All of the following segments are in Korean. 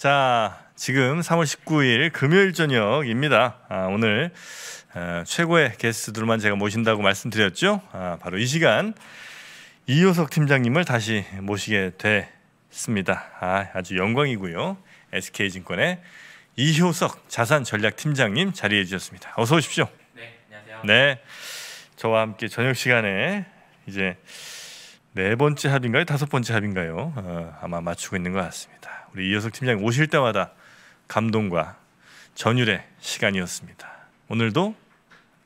자, 지금 3월 19일 금요일 저녁입니다. 아, 오늘 아, 최고의 게스트들만 제가 모신다고 말씀드렸죠. 아, 바로 이 시간 이효석 팀장님을 다시 모시게 됐습니다. 아, 주 영광이고요. SK증권의 이효석 자산전략팀장님 자리해 주셨습니다. 어서 오십시오. 네, 안녕하세요. 네, 저와 함께 저녁 시간에 이제 네 번째 합인가요? 다섯 번째 합인가요? 어, 아마 맞추고 있는 것 같습니다. 우리 이효석 팀장이 오실 때마다 감동과 전율의 시간이었습니다. 오늘도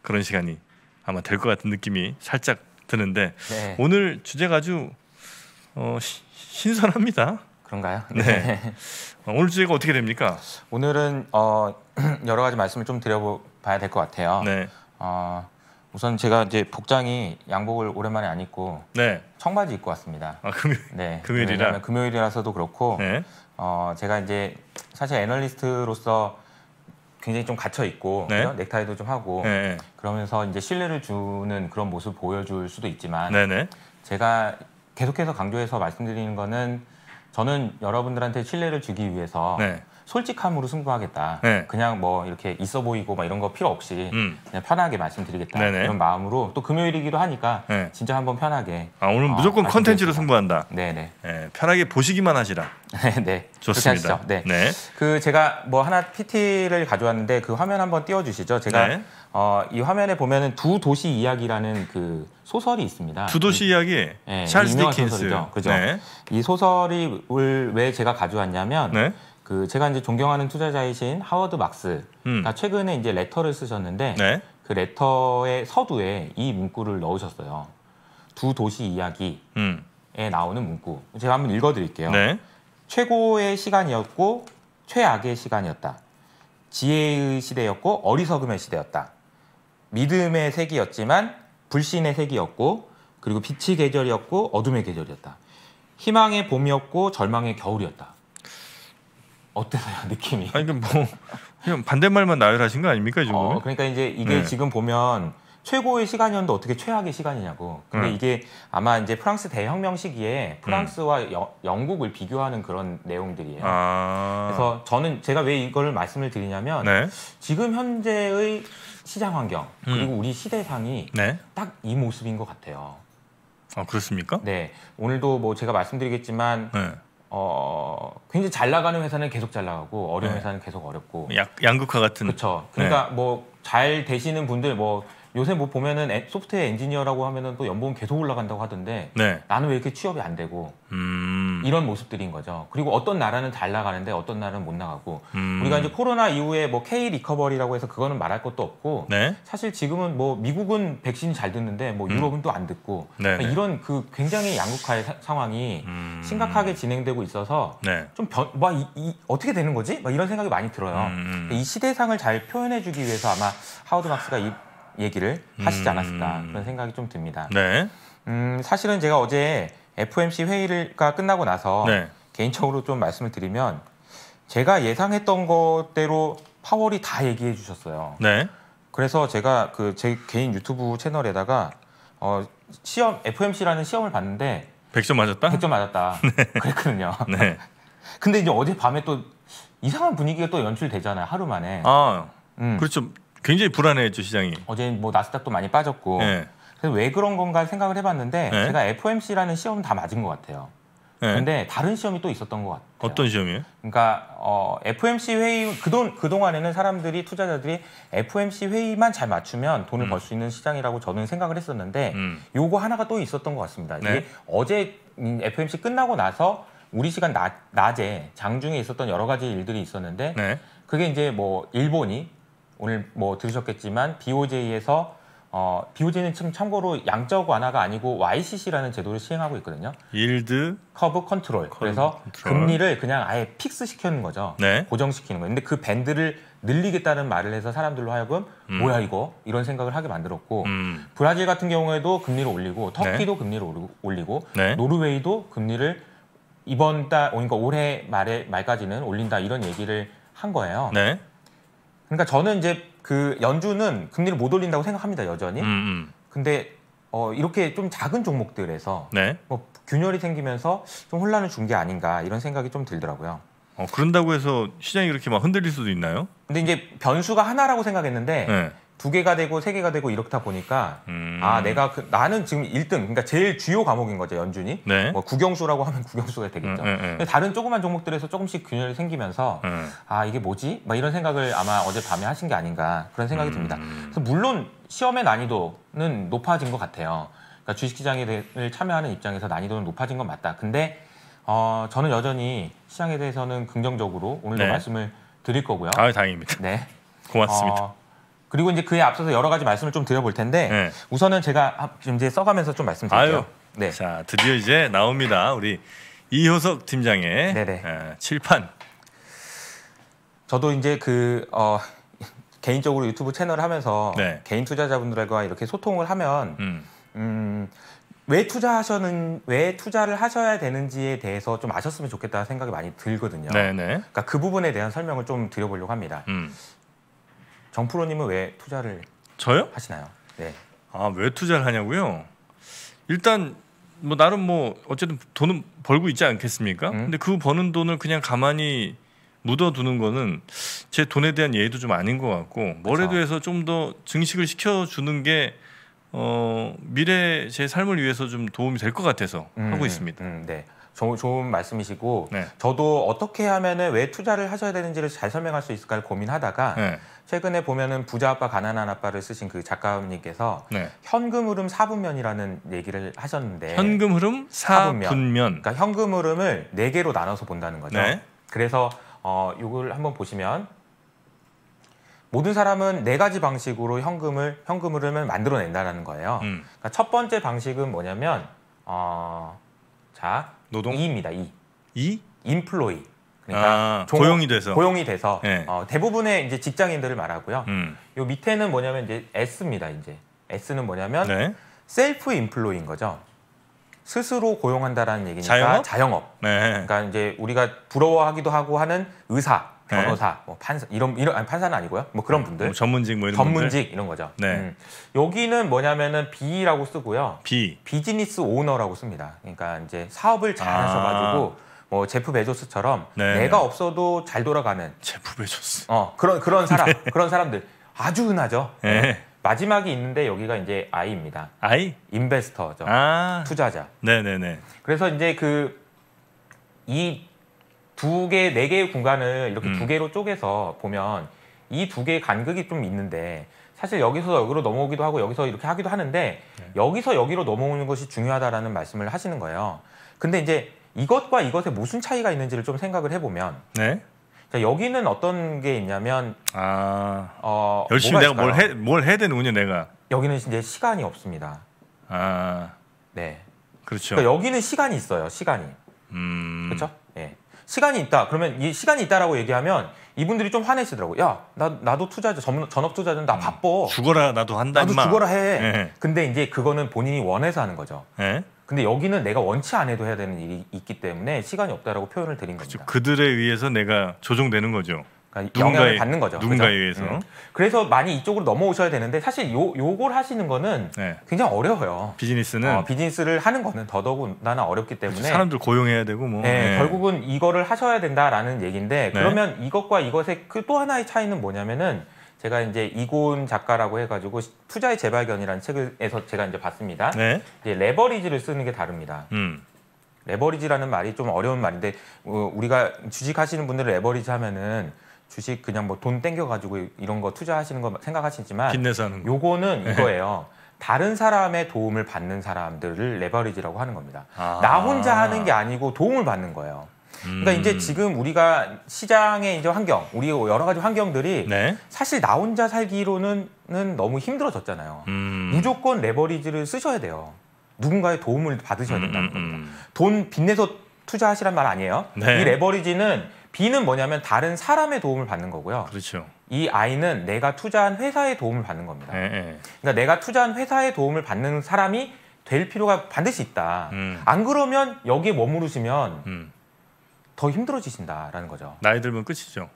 그런 시간이 아마 될 것 같은 느낌이 살짝 드는데 네. 오늘 주제가 아주 어, 시, 신선합니다. 그런가요? 네. 네. 어, 오늘 주제가 어떻게 됩니까? 오늘은 어, 여러 가지 말씀을 좀 드려봐야 될 것 같아요. 네. 어, 우선 제가 이제 복장이 양복을 오랜만에 안 입고 네. 청바지 입고 왔습니다. 아, 금요, 네. 금요일이라 금요일이라서도 그렇고 네. 어, 제가 이제 사실 애널리스트로서 굉장히 좀 갇혀 있고 네. 넥타이도 좀 하고 네, 네. 그러면서 이제 신뢰를 주는 그런 모습 보여줄 수도 있지만 네. 네. 제가 계속해서 강조해서 말씀드리는 거는 저는 여러분들한테 신뢰를 주기 위해서 네. 솔직함으로 승부하겠다. 네. 그냥 뭐 이렇게 있어 보이고 막 이런 거 필요 없이 음. 그냥 편하게 말씀드리겠다. 네네. 이런 마음으로 또 금요일이기도 하니까 네. 진짜 한번 편하게. 아 오늘 어, 무조건 컨텐츠로 승부한다. 네네. 네, 편하게 보시기만 하시라. 네. 좋습니다. 네. 네. 그 제가 뭐 하나 PT를 가져왔는데 그 화면 한번 띄워주시죠. 제가 네. 어, 이 화면에 보면은 두 도시 이야기라는 그 소설이 있습니다. 두 도시 이야기. 네, 찰스 디킨스. 소설이죠. 그죠. 네. 이 소설을 왜 제가 가져왔냐면. 네. 그 제가 이제 존경하는 투자자이신 하워드 막스가 음. 최근에 이제 레터를 쓰셨는데 네. 그 레터의 서두에 이 문구를 넣으셨어요. 두 도시 이야기에 음. 나오는 문구. 제가 한번 읽어드릴게요. 네. 최고의 시간이었고 최악의 시간이었다. 지혜의 시대였고 어리석음의 시대였다. 믿음의 색이었지만 불신의 색이었고 그리고 빛의 계절이었고 어둠의 계절이었다. 희망의 봄이었고 절망의 겨울이었다. 어때서요 느낌이? 아니 그뭐 그냥 반대말만 나열하신 거 아닙니까 이정 어, 그러니까 이제 이게 네. 지금 보면 최고의 시간이었는데 어떻게 최악의 시간이냐고. 근데 음. 이게 아마 이제 프랑스 대혁명 시기에 음. 프랑스와 음. 여, 영국을 비교하는 그런 내용들이에요. 아. 그래서 저는 제가 왜 이걸 말씀을 드리냐면 네. 지금 현재의 시장 환경 그리고 음. 우리 시대상이 네. 딱이 모습인 것 같아요. 아 그렇습니까? 네 오늘도 뭐 제가 말씀드리겠지만 네. 어, 굉장히 잘 나가는 회사는 계속 잘 나가고 어려운 네. 회사는 계속 어렵고 야, 양극화 같은 그렇죠. 그러니까 네. 뭐잘 되시는 분들 뭐 요새 뭐 보면은 에, 소프트웨어 엔지니어라고 하면은 또 연봉 계속 올라간다고 하던데 네. 나는 왜 이렇게 취업이 안 되고 음... 이런 모습들인 거죠. 그리고 어떤 나라는 잘 나가는데 어떤 나라는 못 나가고 음. 우리가 이제 코로나 이후에 뭐 K 리커버리라고 해서 그거는 말할 것도 없고 네? 사실 지금은 뭐 미국은 백신이 잘 듣는데 뭐 음. 유럽은 음. 또안 듣고 네, 그러니까 네. 이런 그 굉장히 양극화의 사, 상황이 음. 심각하게 진행되고 있어서 네. 좀막 뭐 어떻게 되는 거지? 막 이런 생각이 많이 들어요. 음, 음. 그러니까 이 시대상을 잘 표현해주기 위해서 아마 하워드 박스가이 얘기를 하시지 않았을까 그런 생각이 좀 듭니다. 네. 음, 사실은 제가 어제 FOMC 회의가 끝나고 나서 네. 개인적으로 좀 말씀을 드리면 제가 예상했던 것대로 파월이 다 얘기해 주셨어요. 네. 그래서 제가 그 제 개인 유튜브 채널에다가 어 시험 FOMC라는 시험을 봤는데 100점 맞았다? 100점 맞았다. 네. 그랬거든요. 네. 근데 이제 어제밤에또 이상한 분위기가 또 연출되잖아요. 하루 만에. 아. 음. 그렇죠. 굉장히 불안해했죠, 시장이. 어제 뭐 나스닥도 많이 빠졌고. 네. 그래서 왜 그런 건가 생각을 해봤는데 네. 제가 FOMC라는 시험 다 맞은 것 같아요. 네. 근데 다른 시험이 또 있었던 것 같아요. 어떤 시험이에요? 그러니까 어, FOMC 회의 그동 그 동안에는 사람들이 투자자들이 FOMC 회의만 잘 맞추면 돈을 음. 벌수 있는 시장이라고 저는 생각을 했었는데 음. 요거 하나가 또 있었던 것 같습니다. 네. 어제 FOMC 끝나고 나서 우리 시간 낮, 낮에 장중에 있었던 여러 가지 일들이 있었는데 네. 그게 이제 뭐 일본이 오늘 뭐 들으셨겠지만 BOJ에서 어, 비오제는 지금 참고로 양적 완화가 아니고 YCC라는 제도를 시행하고 있거든요. 일드 커브 컨트롤. 그래서 금리를 그냥 아예 픽스 시키는 거죠. 네. 고정시키는 거예요. 근데 그 밴드를 늘리겠다는 말을 해서 사람들로 하여금 음. 뭐야 이거 이런 생각을 하게 만들었고 음. 브라질 같은 경우에도 금리를 올리고 네. 터키도 네. 금리를 올리고 네. 노르웨이도 금리를 이번 달 어, 그러니까 올해 말에 말까지는 올린다 이런 얘기를 한 거예요. 네. 그러니까 저는 이제 그 연준은 금리를 못 올린다고 생각합니다 여전히. 음, 음. 근데 어, 이렇게 좀 작은 종목들에서 네. 뭐 균열이 생기면서 좀 혼란을 준 게 아닌가 이런 생각이 좀 들더라고요. 어, 그런다고 해서 시장이 이렇게막 흔들릴 수도 있나요? 근데 이제 변수가 하나라고 생각했는데 네. 두 개가 되고 세 개가 되고 이렇다 보니까 음. 아 내가 그, 나는 지금 1등 그러니까 제일 주요 과목인 거죠 연준이 네. 뭐 국영수라고 하면 국영수가 되겠죠. 음, 음, 음. 근 다른 조그만 종목들에서 조금씩 균열이 생기면서 음. 아 이게 뭐지? 막 이런 생각을 아마 어젯 밤에 하신 게 아닌가 그런 생각이 음. 듭니다. 그래서 물론 시험의 난이도는 높아진 것 같아요. 그러니까 주식시장에 참여하는 입장에서 난이도는 높아진 건 맞다. 근데 어, 저는 여전히 시장에 대해서는 긍정적으로 오늘도 네. 말씀을 드릴 거고요. 아 다행입니다. 네 고맙습니다. 어, 그리고 이제 그에 앞서서 여러 가지 말씀을 좀 드려볼 텐데 네. 우선은 제가 이제 써가면서 좀 말씀드릴게요. 아유. 네. 자 드디어 이제 나옵니다. 우리 이효석 팀장의 네네. 예, 칠판. 저도 이제 그 어, 개인적으로 유튜브 채널 하면서 네. 개인 투자자분들과 이렇게 소통을 하면 음. 음, 왜 투자하셔는 왜 투자를 하셔야 되는지에 대해서 좀 아셨으면 좋겠다 는 생각이 많이 들거든요. 네네. 그러니까 그 부분에 대한 설명을 좀 드려보려고 합니다. 음. 정프로님은 왜 투자를 저요? 하시나요? 네. 아왜 투자를 하냐고요? 일단 뭐 나름 뭐 어쨌든 돈은 벌고 있지 않겠습니까? 음? 근데 그 버는 돈을 그냥 가만히 묻어두는 거는 제 돈에 대한 예의도 좀 아닌 것 같고 뭐래도해서 좀 더 증식을 시켜주는 게 어, 미래 제 삶을 위해서 좀 도움이 될 것 같아서 음, 하고 있습니다. 음, 네. 조, 좋은 말씀이시고 네. 저도 어떻게 하면은 왜 투자를 하셔야 되는지를 잘 설명할 수 있을까를 고민하다가 네. 최근에 보면은 부자 아빠 가난한 아빠를 쓰신 그 작가님께서 네. 현금 흐름 사분면이라는 얘기를 하셨는데 현금 흐름 사분면. 그러니까 현금 흐름을 네 개로 나눠서 본다는 거죠. 네. 그래서 어 이걸 한번 보시면 모든 사람은 네 가지 방식으로 현금을 현금 흐름을 만들어낸다는 거예요. 음. 그러니까 첫 번째 방식은 뭐냐면 어, 자 노동이입니다. 이. 이? 인플로이. 그러니까 아, 종, 고용이 돼서 고용이 돼서 네. 어, 대부분의 이제 직장인들을 말하고요. 음. 요 밑에는 뭐냐면 이제 S입니다. 이제 S는 뭐냐면 네. 셀프 인플로인 이 거죠. 스스로 고용한다라는 얘기니까 자영업. 자영업. 네. 그러니까 이제 우리가 부러워하기도 하고 하는 의사 네. 변호사, 뭐 판사 이런 이런 아니, 판사는 아니고요. 뭐 그런 네. 분들. 뭐 전문직 뭐 이런 전문직 분들? 이런 거죠. 네. 음. 여기는 뭐냐면은 B라고 쓰고요. B 비즈니스 오너라고 씁니다. 그러니까 이제 사업을 잘 아. 하셔가지고 뭐 제프 베조스처럼 네. 내가 없어도 잘 돌아가는 제프 베조스. 어 그런 그런 사람 네. 그런 사람들 아주 흔하죠. 네. 네. 마지막이 있는데 여기가 이제 I입니다. I 인베스터죠. 아. 투자자. 네네네. 그래서 이제 그이 두 개, 네 개의 공간을 이렇게 음. 두 개로 쪼개서 보면 이 두 개의 간극이 좀 있는데 사실 여기서 여기로 넘어오기도 하고 여기서 이렇게 하기도 하는데 네. 여기서 여기로 넘어오는 것이 중요하다라는 말씀을 하시는 거예요. 근데 이제 이것과 이것에 무슨 차이가 있는지를 좀 생각을 해보면 네. 자, 여기는 어떤 게 있냐면 아, 어, 열심히 내가 뭘, 해, 뭘 해야 되는군요 내가 여기는 이제 시간이 없습니다. 아, 네, 그렇죠. 그러니까 여기는 시간이 있어요. 시간이 음... 그렇죠. 시간이 있다. 그러면 이 시간이 있다라고 얘기하면 이분들이 좀 화내시더라고. 야, 나 나도 투자자 전, 전업 투자자는 나 음. 바빠. 죽어라 나도 한다. 나도 죽어라 해. 예. 근데 이제 그거는 본인이 원해서 하는 거죠. 예. 근데 여기는 내가 원치 않아도 해야 되는 일이 있기 때문에 시간이 없다라고 표현을 드린 그렇죠. 겁니다. 그들에 의해서 내가 조종되는 거죠. 그러니까 영향을 받는 거죠. 누군가에 그죠? 의해서. 음. 그래서 많이 이쪽으로 넘어오셔야 되는데 사실 요 요걸 하시는 거는 네. 굉장히 어려워요. 비즈니스는 어, 비즈니스를 하는 거는 더더군다나 어렵기 그렇죠. 때문에 그치, 사람들 고용해야 되고 뭐 네, 네. 결국은 이거를 하셔야 된다라는 얘기인데 네. 그러면 이것과 이것의 그 또 하나의 차이는 뭐냐면은 제가 이제 이곤 작가라고 해가지고 투자의 재발견이라는 책에서 제가 이제 봤습니다. 네. 이제 레버리지를 쓰는 게 다릅니다. 음. 레버리지라는 말이 좀 어려운 말인데 어, 우리가 주식하시는 분들은 레버리지 하면은 주식 그냥 뭐 돈 땡겨 가지고 이런 거 투자하시는 거 생각하시지만 빚내서 는 거. 요거는 네. 이거예요. 다른 사람의 도움을 받는 사람들을 레버리지라고 하는 겁니다. 아. 나 혼자 하는 게 아니고 도움을 받는 거예요. 그러니까 음. 이제 지금 우리가 시장의 이제 환경, 우리 여러 가지 환경들이 네. 사실 나 혼자 살기로는 너무 힘들어졌잖아요. 음. 무조건 레버리지를 쓰셔야 돼요. 누군가의 도움을 받으셔야 음, 된다는 음, 겁니다. 음. 돈 빚내서 투자하시란 말 아니에요. 네. 이 레버리지는 B는 뭐냐면 다른 사람의 도움을 받는 거고요. 그렇죠. 이 I는 내가 투자한 회사의 도움을 받는 겁니다. 예, 예. 그러니까 내가 투자한 회사의 도움을 받는 사람이 될 필요가 반드시 있다. 음. 안 그러면 여기에 머무르시면 음. 더 힘들어지신다라는 거죠. 나이 들면 끝이죠.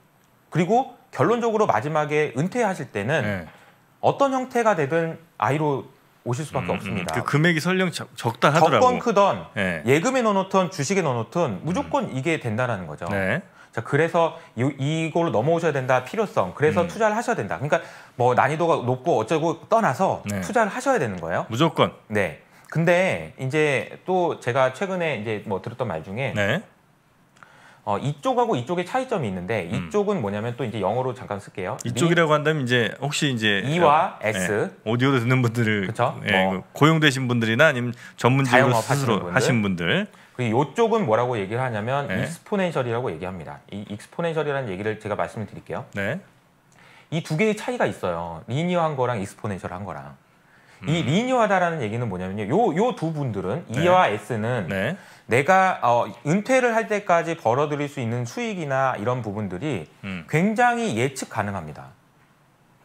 그리고 결론적으로 마지막에 은퇴하실 때는 예. 어떤 형태가 되든 아이로 오실 수밖에 음, 음, 없습니다. 그 금액이 설령 적, 적다 하더라고. 적건 크던 예. 예금에 넣어놓던 주식에 넣어놓던 무조건 이게 된다라는 거죠. 네. 자, 그래서 이, 이걸로 넘어오셔야 된다. 필요성. 그래서 음. 투자를 하셔야 된다. 그러니까 뭐 난이도가 높고 어쩌고 떠나서 네. 투자를 하셔야 되는 거예요. 무조건. 네. 근데 이제 또 제가 최근에 이제 뭐 들었던 말 중에 네. 어, 이쪽하고 이쪽의 차이점이 있는데 음. 이쪽은 뭐냐면 또 이제 영어로 잠깐 쓸게요. 이쪽이라고 한다면 이제 혹시 이제 E와 어, S 예, 네. 오디오로 듣는 분들을 그쵸? 예, 뭐 그 고용되신 분들이나 아니면 전문직으로 스스로 분들. 하신 분들 이쪽은 뭐라고 얘기를 하냐면 네. 익스포넨셜이라고 얘기합니다. 이 익스포넨셜이라는 얘기를 제가 말씀을 드릴게요. 네. 이 두 개의 차이가 있어요. 리니어한 거랑 익스포넨셜한 거랑. 음. 이 리니어하다라는 얘기는 뭐냐면요. 요 요 두 분들은 네. E와 S는 네. 내가 어, 은퇴를 할 때까지 벌어들일 수 있는 수익이나 이런 부분들이 음. 굉장히 예측 가능합니다.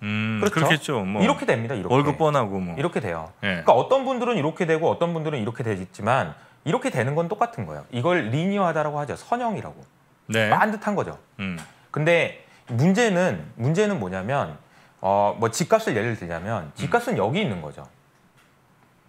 음, 그렇죠? 그렇겠죠 뭐. 이렇게 됩니다. 이렇게. 월급 뻔하고 뭐. 이렇게 돼요. 네. 그러니까 어떤 분들은 이렇게 되고 어떤 분들은 이렇게 되겠지만 이렇게 되는 건 똑같은 거예요. 이걸 리니어하다라고 하죠. 선형이라고. 네. 반듯한 거죠. 음. 근데 문제는 문제는 뭐냐면 어뭐 집값을 예를 들자면 집값은 음. 여기 있는 거죠.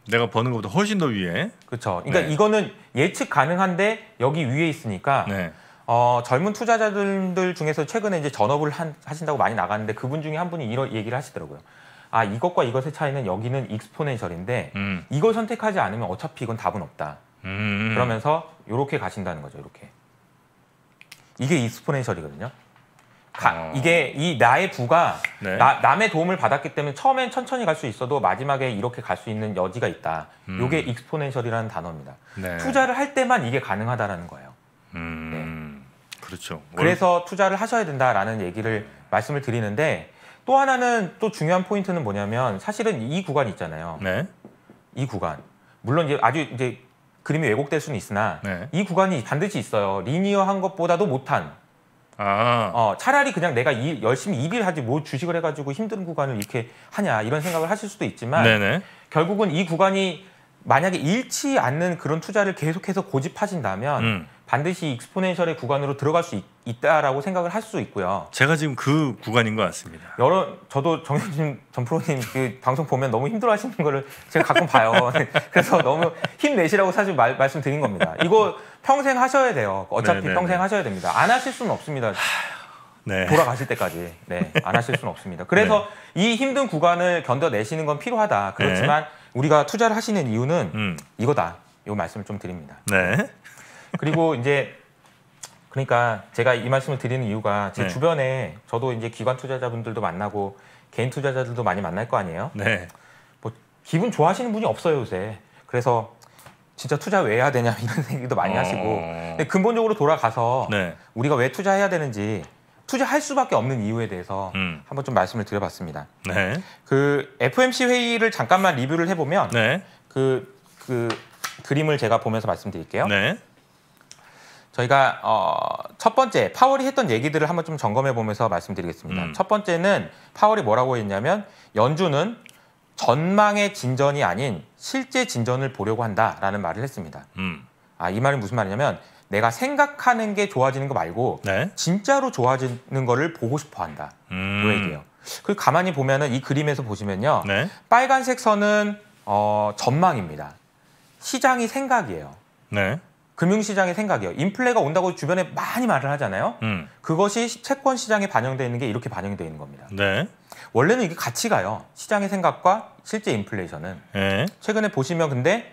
내가 버는 것보다 훨씬 더 위에. 그렇죠. 그러니까 네. 이거는 예측 가능한데 여기 위에 있으니까 네. 어, 젊은 투자자들 중에서 최근에 이제 전업을 한, 하신다고 많이 나갔는데 그분 중에 한 분이 이런 얘기를 하시더라고요. 아 이것과 이것의 차이는 여기는 익스포넨셜인데 음. 이걸 선택하지 않으면 어차피 이건 답은 없다. 음. 그러면서 이렇게 가신다는 거죠. 이렇게. 이게 익스포넨셜이거든요. 가, 어. 이게 이 나의 부가 네. 나, 남의 도움을 받았기 때문에 처음엔 천천히 갈 수 있어도 마지막에 이렇게 갈 수 있는 여지가 있다. 음. 이게 익스포넨셜이라는 단어입니다. 네. 투자를 할 때만 이게 가능하다라는 거예요. 음. 네. 그렇죠. 그래서 투자를 하셔야 된다라는 얘기를 말씀을 드리는데 또 하나는 또 중요한 포인트는 뭐냐면 사실은 이 구간 있잖아요. 네. 이 구간 물론 이제 아주 이제 그림이 왜곡될 수는 있으나 네. 이 구간이 반드시 있어요. 리니어한 것보다도 못한. 아. 어, 차라리 그냥 내가 일, 열심히 일을 하지 뭐 주식을 해가지고 힘든 구간을 이렇게 하냐 이런 생각을 하실 수도 있지만 네네. 결국은 이 구간이 만약에 잃지 않는 그런 투자를 계속해서 고집하신다면 음. 반드시 익스포넨셜의 구간으로 들어갈 수 있, 있다라고 생각을 할 수 있고요. 제가 지금 그 구간인 것 같습니다. 여러 저도 정현진 전 프로님 그 방송 보면 너무 힘들어하시는 거를 제가 가끔 봐요. 네. 그래서 너무 힘내시라고 사실 말, 말씀드린 겁니다. 이거 평생 하셔야 돼요. 어차피 네네네. 네, 평생 네. 하셔야 됩니다. 안 하실 수는 없습니다. 네. 돌아가실 때까지 네, 안 하실 수는 없습니다. 그래서 네. 이 힘든 구간을 견뎌내시는 건 필요하다. 그렇지만 우리가 투자를 하시는 이유는 음. 이거다. 이 말씀을 좀 드립니다. 네. 그리고 이제 그러니까 제가 이 말씀을 드리는 이유가 제 네. 주변에 저도 이제 기관 투자자분들도 만나고 개인 투자자들도 많이 만날 거 아니에요. 네. 뭐 기분 좋아하시는 분이 없어요 요새. 그래서 진짜 투자 왜 해야 되냐 이런 얘기도 많이 어... 하시고. 근데 근본적으로 돌아가서 네. 우리가 왜 투자해야 되는지 투자할 수밖에 없는 이유에 대해서 음. 한번 좀 말씀을 드려봤습니다. 네. 그 FOMC 회의를 잠깐만 리뷰를 해보면 네. 그, 그 그림을 제가 보면서 말씀드릴게요. 네. 저희가 어, 첫 번째 파월이 했던 얘기들을 한번 좀 점검해 보면서 말씀드리겠습니다. 음. 첫 번째는 파월이 뭐라고 했냐면 연준은 전망의 진전이 아닌 실제 진전을 보려고 한다라는 말을 했습니다. 음. 아, 이말이 무슨 말이냐면 내가 생각하는 게 좋아지는 거 말고 네? 진짜로 좋아지는 거를 보고 싶어 한다. 음. 그 얘기예요. 그 가만히 보면은 이 그림에서 보시면요. 네? 빨간색 선은 어, 전망입니다. 시장이 생각이에요. 네? 금융시장의 생각이요. 인플레가 온다고 주변에 많이 말을 하잖아요. 음. 그것이 채권 시장에 반영되어 있는 게 이렇게 반영되어 있는 겁니다. 네. 원래는 이게 같이 가요. 시장의 생각과 실제 인플레이션은. 네. 최근에 보시면 근데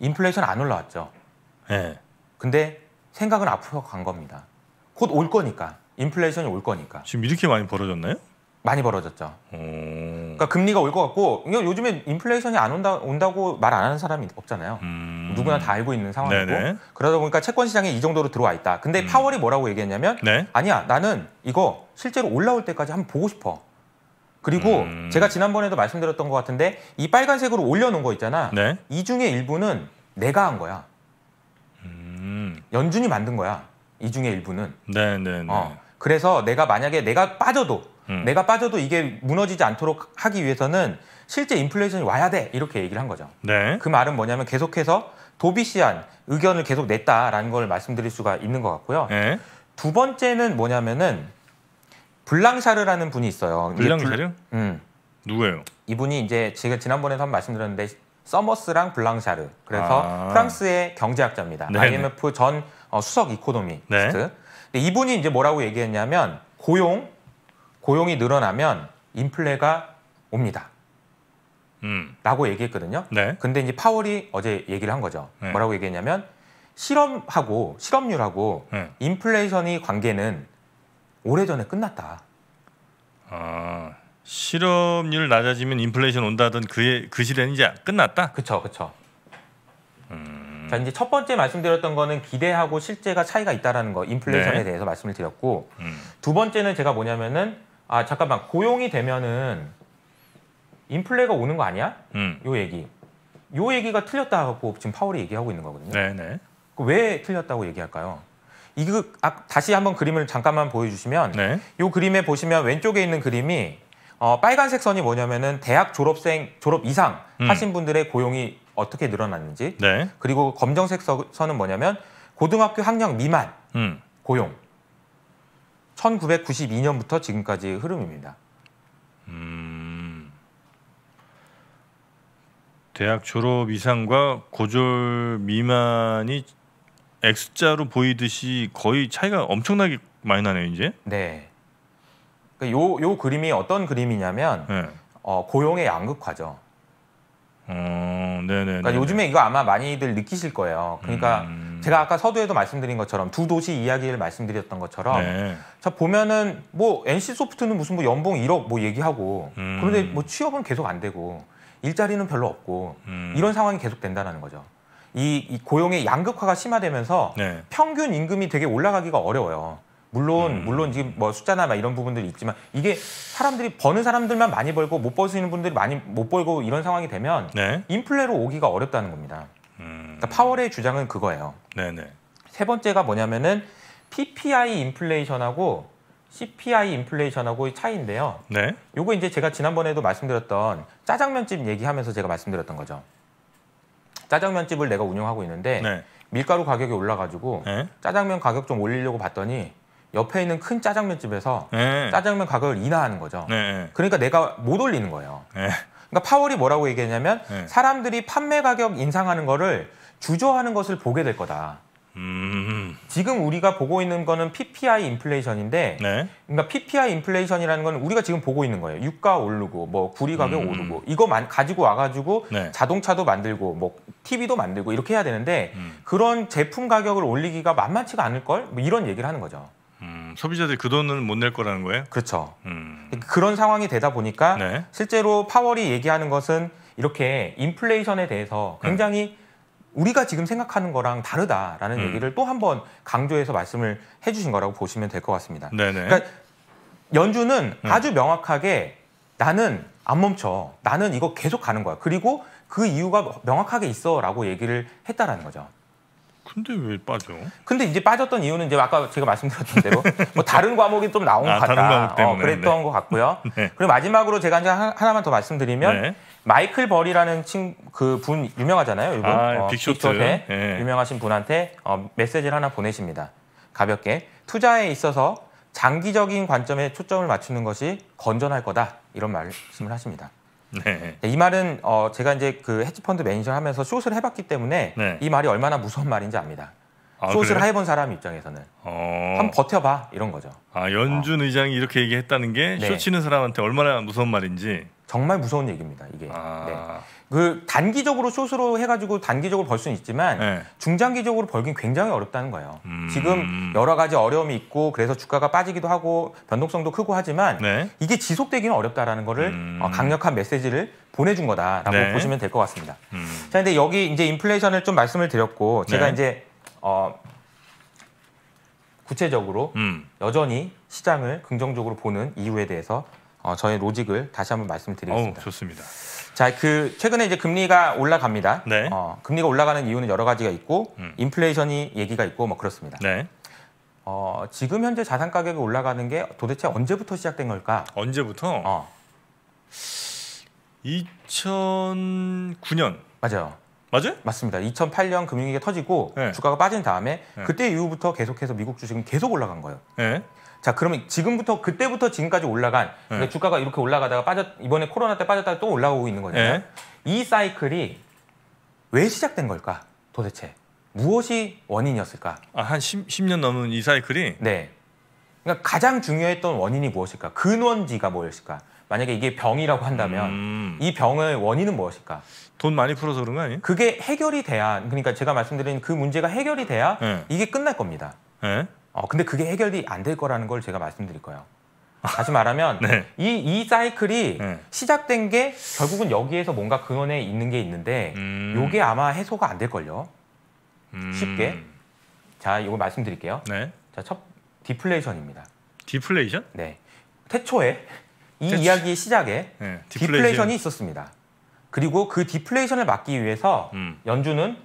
인플레이션 안 올라왔죠. 네. 근데 생각은 앞으로 간 겁니다. 곧 올 거니까. 인플레이션이 올 거니까. 지금 이렇게 많이 벌어졌나요? 많이 벌어졌죠. 음... 그러니까 금리가 올 것 같고 요즘에 인플레이션이 안 온다 온다고 말 안 하는 사람이 없잖아요. 음... 누구나 다 알고 있는 상황이고 네네. 그러다 보니까 채권 시장에 이 정도로 들어와 있다. 근데 음... 파월이 뭐라고 얘기했냐면 네? 아니야 나는 이거 실제로 올라올 때까지 한번 보고 싶어. 그리고 음. 제가 지난번에도 말씀드렸던 것 같은데 이 빨간색으로 올려놓은 거 있잖아. 네? 이 중에 일부는 내가 한 거야. 음. 연준이 만든 거야. 이 중에 일부는. 네네네. 네, 네. 어, 그래서 내가 만약에 내가 빠져도 음. 내가 빠져도 이게 무너지지 않도록 하기 위해서는 실제 인플레이션이 와야 돼 이렇게 얘기를 한 거죠. 네. 그 말은 뭐냐면 계속해서 도비시한 의견을 계속 냈다라는 걸 말씀드릴 수가 있는 것 같고요. 네. 두 번째는 뭐냐면은 블랑샤르라는 분이 있어요. 블랑샤르? 음. 누구예요? 이분이 이제 제가 지난번에 한번 말씀드렸는데 서머스랑 블랑샤르 그래서 아. 프랑스의 경제학자입니다. 네네. 네. IMF 전 어, 수석 이코노미스트. 네. 이분이 이제 뭐라고 얘기했냐면 고용 고용이 늘어나면 인플레가 옵니다. 음. 라고 얘기했거든요. 네. 근데 이제 파월이 어제 얘기를 한 거죠. 네. 뭐라고 얘기했냐면 실험하고 실업률하고 네. 인플레이션이 관계는 오래전에 끝났다. 아, 실업률 낮아지면 인플레이션 온다던 그그 시대는 이제 끝났다. 그렇죠, 그렇죠. 음... 자 이제 첫 번째 말씀드렸던 거는 기대하고 실제가 차이가 있다라는 거 인플레이션에 네. 대해서 말씀을 드렸고 음. 두 번째는 제가 뭐냐면은 아 잠깐만 고용이 되면은 인플레가 오는 거 아니야? 음. 요 얘기. 요 얘기가 틀렸다고 지금 파월이 얘기하고 있는 거거든요. 네네. 네. 그 왜 틀렸다고 얘기할까요? 이거 아, 다시 한번 그림을 잠깐만 보여주시면 네. 요 그림에 보시면 왼쪽에 있는 그림이 어, 빨간색 선이 뭐냐면은 대학 졸업생 졸업 이상 음. 하신 분들의 고용이 어떻게 늘어났는지 네. 그리고 검정색 선은 뭐냐면 고등학교 학력 미만 음. 고용 1992년부터 지금까지 흐름입니다. 음, 대학 졸업 이상과 고졸 미만이 X자로 보이듯이 거의 차이가 엄청나게 많이 나네요, 이제. 네. 그러니까 요, 요 그림이 어떤 그림이냐면 네. 어, 고용의 양극화죠. 어, 네네. 그러니까 요즘에 이거 아마 많이들 느끼실 거예요. 그러니까 음... 제가 아까 서두에도 말씀드린 것처럼 두 도시 이야기를 말씀드렸던 것처럼 네. 자 보면은 뭐 NC 소프트는 무슨 뭐 연봉 1억 뭐 얘기하고 음... 그런데 뭐 취업은 계속 안 되고 일자리는 별로 없고 음... 이런 상황이 계속 된다는 거죠. 이, 이 고용의 양극화가 심화되면서 네. 평균 임금이 되게 올라가기가 어려워요. 물론 음. 물론 지금 뭐 숫자나 막 이런 부분들이 있지만 이게 사람들이 버는 사람들만 많이 벌고 못 버시는 분들이 많이 못 벌고 이런 상황이 되면 네. 인플레로 오기가 어렵다는 겁니다. 그러니까 음. 그러니까 파월의 주장은 그거예요. 네네. 네. 세 번째가 뭐냐면은 PPI 인플레이션하고 CPI 인플레이션하고의 차이인데요. 네. 요거 이제 제가 지난번에도 말씀드렸던 짜장면집 얘기하면서 제가 말씀드렸던 거죠. 짜장면집을 내가 운영하고 있는데 네. 밀가루 가격이 올라가지고 네? 짜장면 가격 좀 올리려고 봤더니 옆에 있는 큰 짜장면집에서 네. 짜장면 가격을 인하하는 거죠. 네. 그러니까 내가 못 올리는 거예요. 네. 그러니까 파월이 뭐라고 얘기했냐면 네. 사람들이 판매 가격 인상하는 거를 주저하는 것을 보게 될 거다. 음. 지금 우리가 보고 있는 거는 PPI 인플레이션인데, 네. 그러니까 PPI 인플레이션이라는 건 우리가 지금 보고 있는 거예요. 유가 오르고, 뭐 구리 가격 음. 오르고, 이거 만, 가지고 와가지고 네. 자동차도 만들고, 뭐 TV도 만들고 이렇게 해야 되는데 음. 그런 제품 가격을 올리기가 만만치가 않을 걸, 뭐 이런 얘기를 하는 거죠. 음, 소비자들이 그돈을못 낼 거라는 거예요? 그렇죠. 음. 그런 상황이 되다 보니까 네. 실제로 파월이 얘기하는 것은 이렇게 인플레이션에 대해서 네. 굉장히 음. 우리가 지금 생각하는 거랑 다르다라는 음. 얘기를 또 한 번 강조해서 말씀을 해주신 거라고 보시면 될 것 같습니다. 네네. 네. 그러니까 연준은 음. 아주 명확하게 나는 안 멈춰. 나는 이거 계속 가는 거야. 그리고 그 이유가 명확하게 있어라고 얘기를 했다라는 거죠. 근데 왜 빠져? 근데 이제 빠졌던 이유는 이제 아까 제가 말씀드렸던 대로 뭐 다른 과목이 좀 나온 아, 것 같다. 다른 과목 어, 때문에. 어, 그랬던 네. 것 같고요. 네. 그리고 마지막으로 제가 이제 하나만 더 말씀드리면 네. 마이클 버리라는 그분 유명하잖아요. 이분 아, 어, 빅쇼트 네. 유명하신 분한테 어, 메시지를 하나 보내십니다. 가볍게 투자에 있어서 장기적인 관점에 초점을 맞추는 것이 건전할 거다 이런 말씀을 하십니다. 네. 네. 이 말은 어, 제가 이제 그 헤지펀드 매니저 하면서 숏을 해봤기 때문에 네. 이 말이 얼마나 무서운 말인지 압니다. 아, 숏을 그래요? 해본 사람 입장에서는 어... 한번 버텨봐 이런 거죠. 아 연준 어. 의장이 이렇게 얘기했다는 게 네. 숏치는 사람한테 얼마나 무서운 말인지. 정말 무서운 얘기입니다. 이게 아... 네. 그 단기적으로 숏으로 해가지고 단기적으로 벌 수는 있지만 네. 중장기적으로 벌긴 굉장히 어렵다는 거예요. 음... 지금 여러 가지 어려움이 있고 그래서 주가가 빠지기도 하고 변동성도 크고 하지만 네. 이게 지속되기는 어렵다라는 거를 음... 어, 강력한 메시지를 보내준 거다라고 네. 보시면 될 것 같습니다. 음... 자, 근데 여기 이제 인플레이션을 좀 말씀을 드렸고 제가 네. 이제 어, 구체적으로 음. 여전히 시장을 긍정적으로 보는 이유에 대해서 어, 저희 로직을 다시 한번 말씀드리겠습니다. 오, 좋습니다. 자, 그 최근에 이제 금리가 올라갑니다. 네. 어, 금리가 올라가는 이유는 여러 가지가 있고 음. 인플레이션이 얘기가 있고 뭐 그렇습니다. 네. 어, 지금 현재 자산 가격이 올라가는 게 도대체 언제부터 시작된 걸까? 언제부터? 어. 2009년. 맞아요. 맞아요? 맞습니다. 2008년 금융위기 터지고 네. 주가가 빠진 다음에 네. 그때 이후부터 계속해서 미국 주식은 계속 올라간 거예요. 네. 자 그러면 지금부터 그때부터 지금까지 올라간 네. 그러니까 주가가 이렇게 올라가다가 빠졌 이번에 코로나 때 빠졌다가 또 올라오고 있는 거잖아요. 네. 이 사이클이 왜 시작된 걸까 도대체 무엇이 원인이었을까? 아, 한1 10년 넘은 이 사이클이 네. 그러니까 가장 중요했던 원인이 무엇일까? 근원지가 무엇일까? 만약에 이게 병이라고 한다면 음... 이 병의 원인은 무엇일까? 돈 많이 풀어서 그런 거 아니에요? 그게 해결이 돼야 그러니까 제가 말씀드린 그 문제가 해결이 돼야 네. 이게 끝날 겁니다. 네. 어, 근데 그게 해결이 안 될 거라는 걸 제가 말씀드릴 거예요. 다시 말하면 네. 이, 이 사이클이 네. 시작된 게 결국은 여기에서 뭔가 근원에 있는 게 있는데 음. 이게 아마 해소가 안 될걸요. 음. 쉽게. 자, 이거 말씀드릴게요. 네. 자, 첫 디플레이션입니다. 디플레이션? 네. 태초에 이 태초... 이야기의 시작에 네. 디플레이션. 이 있었습니다. 그리고 그 디플레이션을 막기 위해서 음. 연준은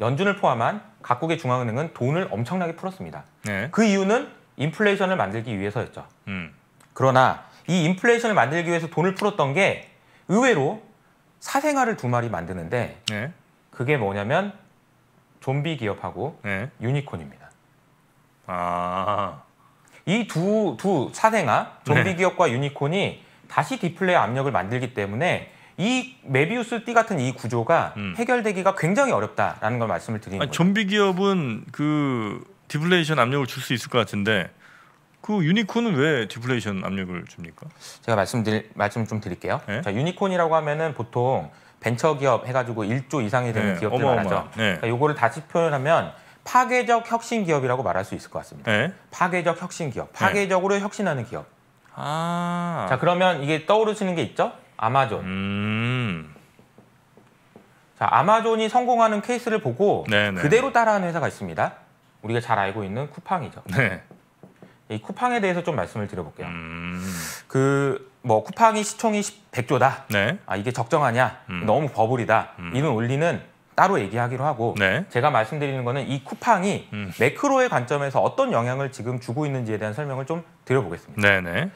연준을 포함한 각국의 중앙은행은 돈을 엄청나게 풀었습니다. 네. 그 이유는 인플레이션을 만들기 위해서였죠. 음. 그러나 이 인플레이션을 만들기 위해서 돈을 풀었던 게 의외로 사생활을두 마리 만드는데 네. 그게 뭐냐면 좀비 기업하고 네. 유니콘입니다. 아. 이 두두 두 사생아 네. 좀비 기업과 유니콘이 다시 디플레이 압력을 만들기 때문에 이 메비우스 띠 같은 이 구조가 음. 해결되기가 굉장히 어렵다라는 걸 말씀을 드리는 아니, 거예요. 좀비 기업은 그 디플레이션 압력을 줄 수 있을 것 같은데 그 유니콘은 왜 디플레이션 압력을 줍니까? 제가 말씀드릴 말씀 좀 드릴게요. 네? 자, 유니콘이라고 하면은 보통 벤처 기업 해가지고 1조 이상이 되는 네, 기업들 어마어마. 말하죠. 네. 그러니까 요거를 다시 표현하면 파괴적 혁신 기업이라고 말할 수 있을 것 같습니다. 네? 파괴적 혁신 기업, 네. 파괴적으로 혁신하는 기업. 아. 자 그러면 이게 떠오르시는 게 있죠? 아마존. 음. 자, 아마존이 성공하는 케이스를 보고 네네. 네. 그대로 따라하는 회사가 있습니다. 우리가 잘 알고 있는 쿠팡이죠. 네. 이 쿠팡에 대해서 좀 말씀을 드려볼게요. 음... 그뭐 쿠팡이 시총이 100조다. 네. 아 이게 적정하냐? 음... 너무 버블이다. 음... 이런 올리는 따로 얘기하기로 하고 네. 제가 말씀드리는 거는 이 쿠팡이 음. 매크로의 관점에서 어떤 영향을 지금 주고 있는지에 대한 설명을 좀 드려보겠습니다. 네네. 네.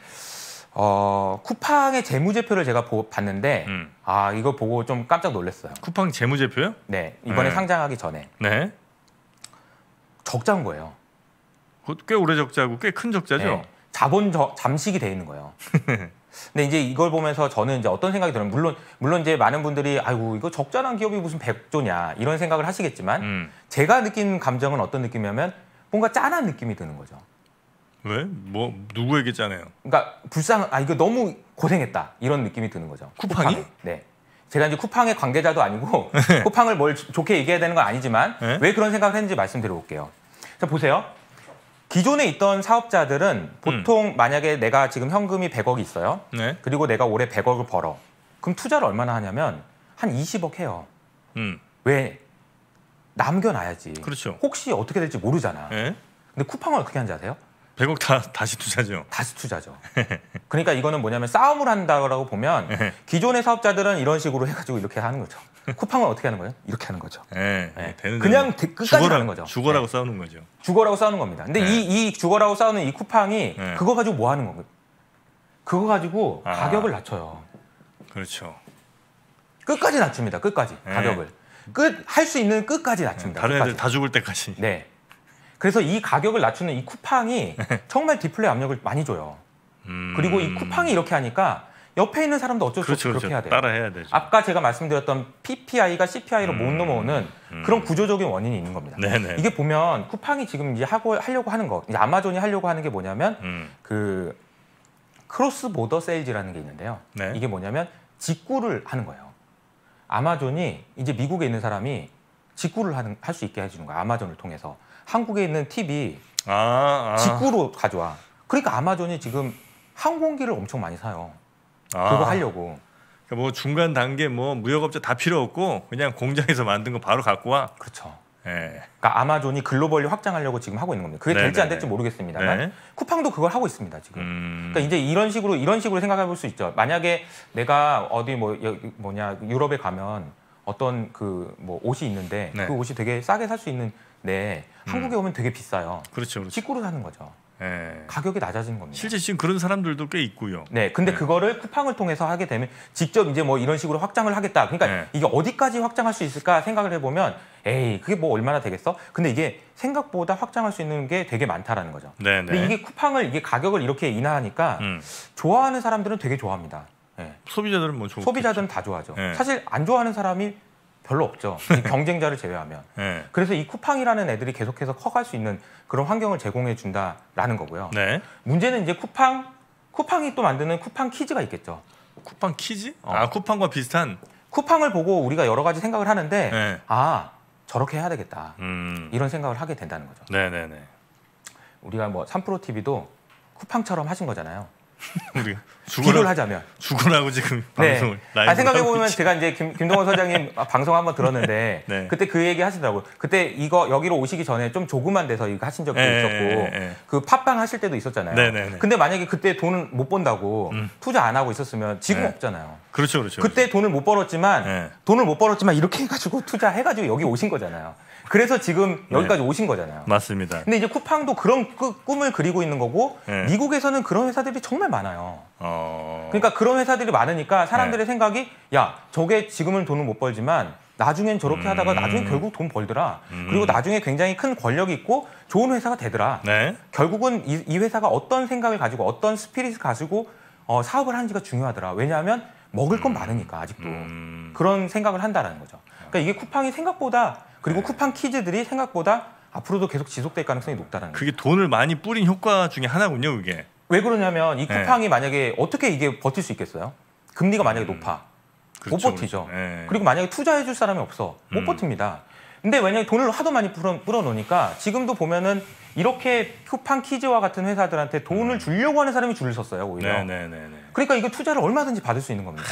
어, 쿠팡의 재무제표를 제가 보, 봤는데 음. 아 이거 보고 좀 깜짝 놀랐어요. 쿠팡 재무제표요? 네 이번에 네. 상장하기 전에 네 적자인 거예요. 꽤 오래 적자고 꽤 큰 적자죠. 네. 자본 저, 잠식이 돼 있는 거예요. 근데 이제 이걸 보면서 저는 이제 어떤 생각이 들어요. 물론 물론 이제 많은 분들이 아이고 이거 적자란 기업이 무슨 백조냐 이런 생각을 하시겠지만 음. 제가 느낀 감정은 어떤 느낌이냐면 뭔가 짠한 느낌이 드는 거죠. 왜? 뭐 누구에게 짜내요? 그러니까 불쌍 아 이거 너무 고생했다 이런 느낌이 드는 거죠. 쿠팡이? 쿠팡에. 네. 제가 이제 쿠팡의 관계자도 아니고 네. 쿠팡을 뭘 좋게 얘기해야 되는 건 아니지만 네? 왜 그런 생각을 했는지 말씀드려볼게요. 자 보세요. 기존에 있던 사업자들은 음. 보통 음. 만약에 내가 지금 현금이 100억이 있어요. 네? 그리고 내가 올해 100억을 벌어. 그럼 투자를 얼마나 하냐면 한 20억 해요. 음. 왜? 남겨놔야지. 그렇죠. 혹시 어떻게 될지 모르잖아. 네? 근데 쿠팡은 어떻게 하는지 아세요? 100억 다, 다시 투자죠. 다시 투자죠. 그러니까 이거는 뭐냐면 싸움을 한다고 보면 예. 기존의 사업자들은 이런 식으로 해가지고 이렇게 하는 거죠. 쿠팡은 어떻게 하는 거예요? 이렇게 하는 거죠. 네, 네. 그냥 대, 끝까지 죽어라, 가는 거죠. 죽어라고 네. 싸우는 거죠. 죽어라고 싸우는 겁니다. 근데 네. 이, 이 죽어라고 싸우는 이 쿠팡이 그거 가지고 뭐 하는 건가요? 그거 가지고 아, 가격을 낮춰요. 그렇죠. 끝까지 낮춥니다. 끝까지 가격을. 끝 할 수 있는 끝까지 낮춥니다. 다른 끝까지. 다 죽을 때까지. 네. 그래서 이 가격을 낮추는 이 쿠팡이 정말 디플레 압력을 많이 줘요. 음... 그리고 이 쿠팡이 이렇게 하니까 옆에 있는 사람도 어쩔 수 없이 그렇죠, 그렇죠. 그렇게 해야 돼요. 따라 해야 되죠. 아까 제가 말씀드렸던 PPI가 CPI로 음... 못 넘어오는 음... 그런 구조적인 원인이 있는 겁니다. 네네. 이게 보면 쿠팡이 지금 이제 하고 하려고 하는 거, 아마존이 하려고 하는 게 뭐냐면 음. 그 크로스 보더 세일즈라는 게 있는데요. 네. 이게 뭐냐면 직구를 하는 거예요. 아마존이 이제 미국에 있는 사람이 직구를 할 수 있게 해주는 거예요. 아마존을 통해서. 한국에 있는 TV 아, 아. 직구로 가져와. 그러니까 아마존이 지금 항공기를 엄청 많이 사요. 아. 그거 하려고. 그러니까 뭐 중간 단계 뭐무역업자다 필요 없고 그냥 공장에서 만든 거 바로 갖고 와. 그렇죠. 예. 그러니까 아마존이 글로벌리 확장하려고 지금 하고 있는 겁니다. 그게 네네 될지 안 네, 네, 될지 네. 모르겠습니다만 네. 쿠팡도 그걸 하고 있습니다 지금. 음... 그러니까 이제 이런 식으로 이런 식으로 생각해 볼 수 있죠. 만약에 내가 어디 뭐 뭐냐 유럽에 가면 어떤 그 뭐 옷이 있는데 네. 그 옷이 되게 싸게 살 수 있는 네, 음. 한국에 오면 되게 비싸요. 그렇죠, 그렇죠. 직구로 사는 거죠. 네. 가격이 낮아진 겁니다. 실제 지금 그런 사람들도 꽤 있고요. 네, 근데 네. 그거를 쿠팡을 통해서 하게 되면 직접 이제 뭐 이런 식으로 확장을 하겠다. 그러니까 네. 이게 어디까지 확장할 수 있을까 생각을 해보면 에이 그게 뭐 얼마나 되겠어? 근데 이게 생각보다 확장할 수 있는 게 되게 많다라는 거죠. 네, 근데 네. 이게 쿠팡을 이게 가격을 이렇게 인하하니까 음. 좋아하는 사람들은 되게 좋아합니다. 소비자들은 뭐 소비자들은 다 좋아하죠. 사실 안 좋아하는 사람이 별로 없죠. 경쟁자를 제외하면. 네. 그래서 이 쿠팡이라는 애들이 계속해서 커갈 수 있는 그런 환경을 제공해 준다라는 거고요. 네. 문제는 이제 쿠팡 쿠팡이 또 만드는 쿠팡 키즈가 있겠죠. 쿠팡 키즈? 어. 아 쿠팡과 비슷한. 쿠팡을 보고 우리가 여러 가지 생각을 하는데 네. 아 저렇게 해야 되겠다 음. 이런 생각을 하게 된다는 거죠. 네네네. 네, 네. 우리가 뭐 3프로 TV도 쿠팡처럼 하신 거잖아요. 우리 비교를 하자면 죽으라고 지금 네. 방송을 네. 아, 생각해 보면 제가 이제 김, 김동원 소장님 방송 한번 들었는데 네. 그때 그 얘기 하시더라고요. 그때 이거 여기로 오시기 전에 좀 조그만 데서 이거 하신 적도 네, 있었고 예, 그 팟빵 하실 때도 있었잖아요. 네, 네, 근데 만약에 그때 돈을못 번다고 음. 투자 안 하고 있었으면 지금 없잖아요. 그렇죠, 그렇죠. 그때 그렇죠. 돈을 못 벌었지만 돈을 못 벌었지만 이렇게 해가지고 투자해가지고 여기 오신 거잖아요. 그래서 지금 네. 여기까지 네. 오신 거잖아요. 맞습니다. 근데 이제 쿠팡도 그런 그 꿈을 그리고 있는 거고 네. 미국에서는 그런 회사들이 정말 많아요. 어... 그러니까 그런 회사들이 많으니까 사람들의 네. 생각이 야 저게 지금은 돈을 못 벌지만 나중엔 저렇게 음... 하다가 나중에 결국 돈 벌더라. 음... 그리고 나중에 굉장히 큰 권력이 있고 좋은 회사가 되더라. 네. 결국은 이, 이 회사가 어떤 생각을 가지고 어떤 스피릿을 가지고 어, 사업을 하는지가 중요하더라. 왜냐하면 먹을 건 음. 많으니까 아직도 음... 그런 생각을 한다라는 거죠. 그러니까 이게 쿠팡이 생각보다 그리고 네. 쿠팡 키즈들이 생각보다 앞으로도 계속 지속될 가능성이 높다는 그게 돈을 많이 뿌린 효과 중에 하나군요, 그게. 왜 그러냐면 이 네. 쿠팡이 만약에 어떻게 이게 버틸 수 있겠어요? 금리가 만약에 음. 높아. 그렇죠, 못 버티죠. 그 그리고 만약에 투자해 줄 사람이 없어. 못 음. 버팁니다. 근데 왜냐면 돈을 하도 많이 뿌려, 놓으니까 지금도 보면은 이렇게 쿠팡 키즈와 같은 회사들한테 돈을 음. 주려고 하는 사람이 줄을 섰어요 오히려. 네네네. 그러니까 이거 투자를 얼마든지 받을 수 있는 겁니다.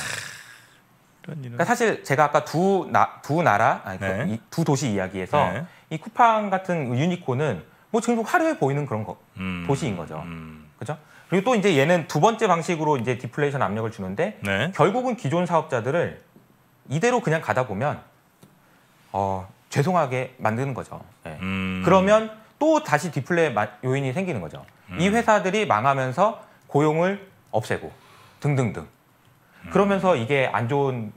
그러니까 사실 제가 아까 두, 나, 두 나라, 아니, 그 네. 이, 두 도시 이야기에서 네. 이 쿠팡 같은 유니콘은 뭐 지금 화려해 보이는 그런 거, 음. 도시인 거죠. 음. 그죠? 그리고 또 이제 얘는 두 번째 방식으로 이제 디플레이션 압력을 주는데 네. 결국은 기존 사업자들을 이대로 그냥 가다 보면 어, 죄송하게 만드는 거죠. 네. 음. 그러면 또 다시 디플레 요인이 생기는 거죠. 이 음. 회사들이 망하면서 고용을 없애고 등등등. 그러면서 이게 안 좋은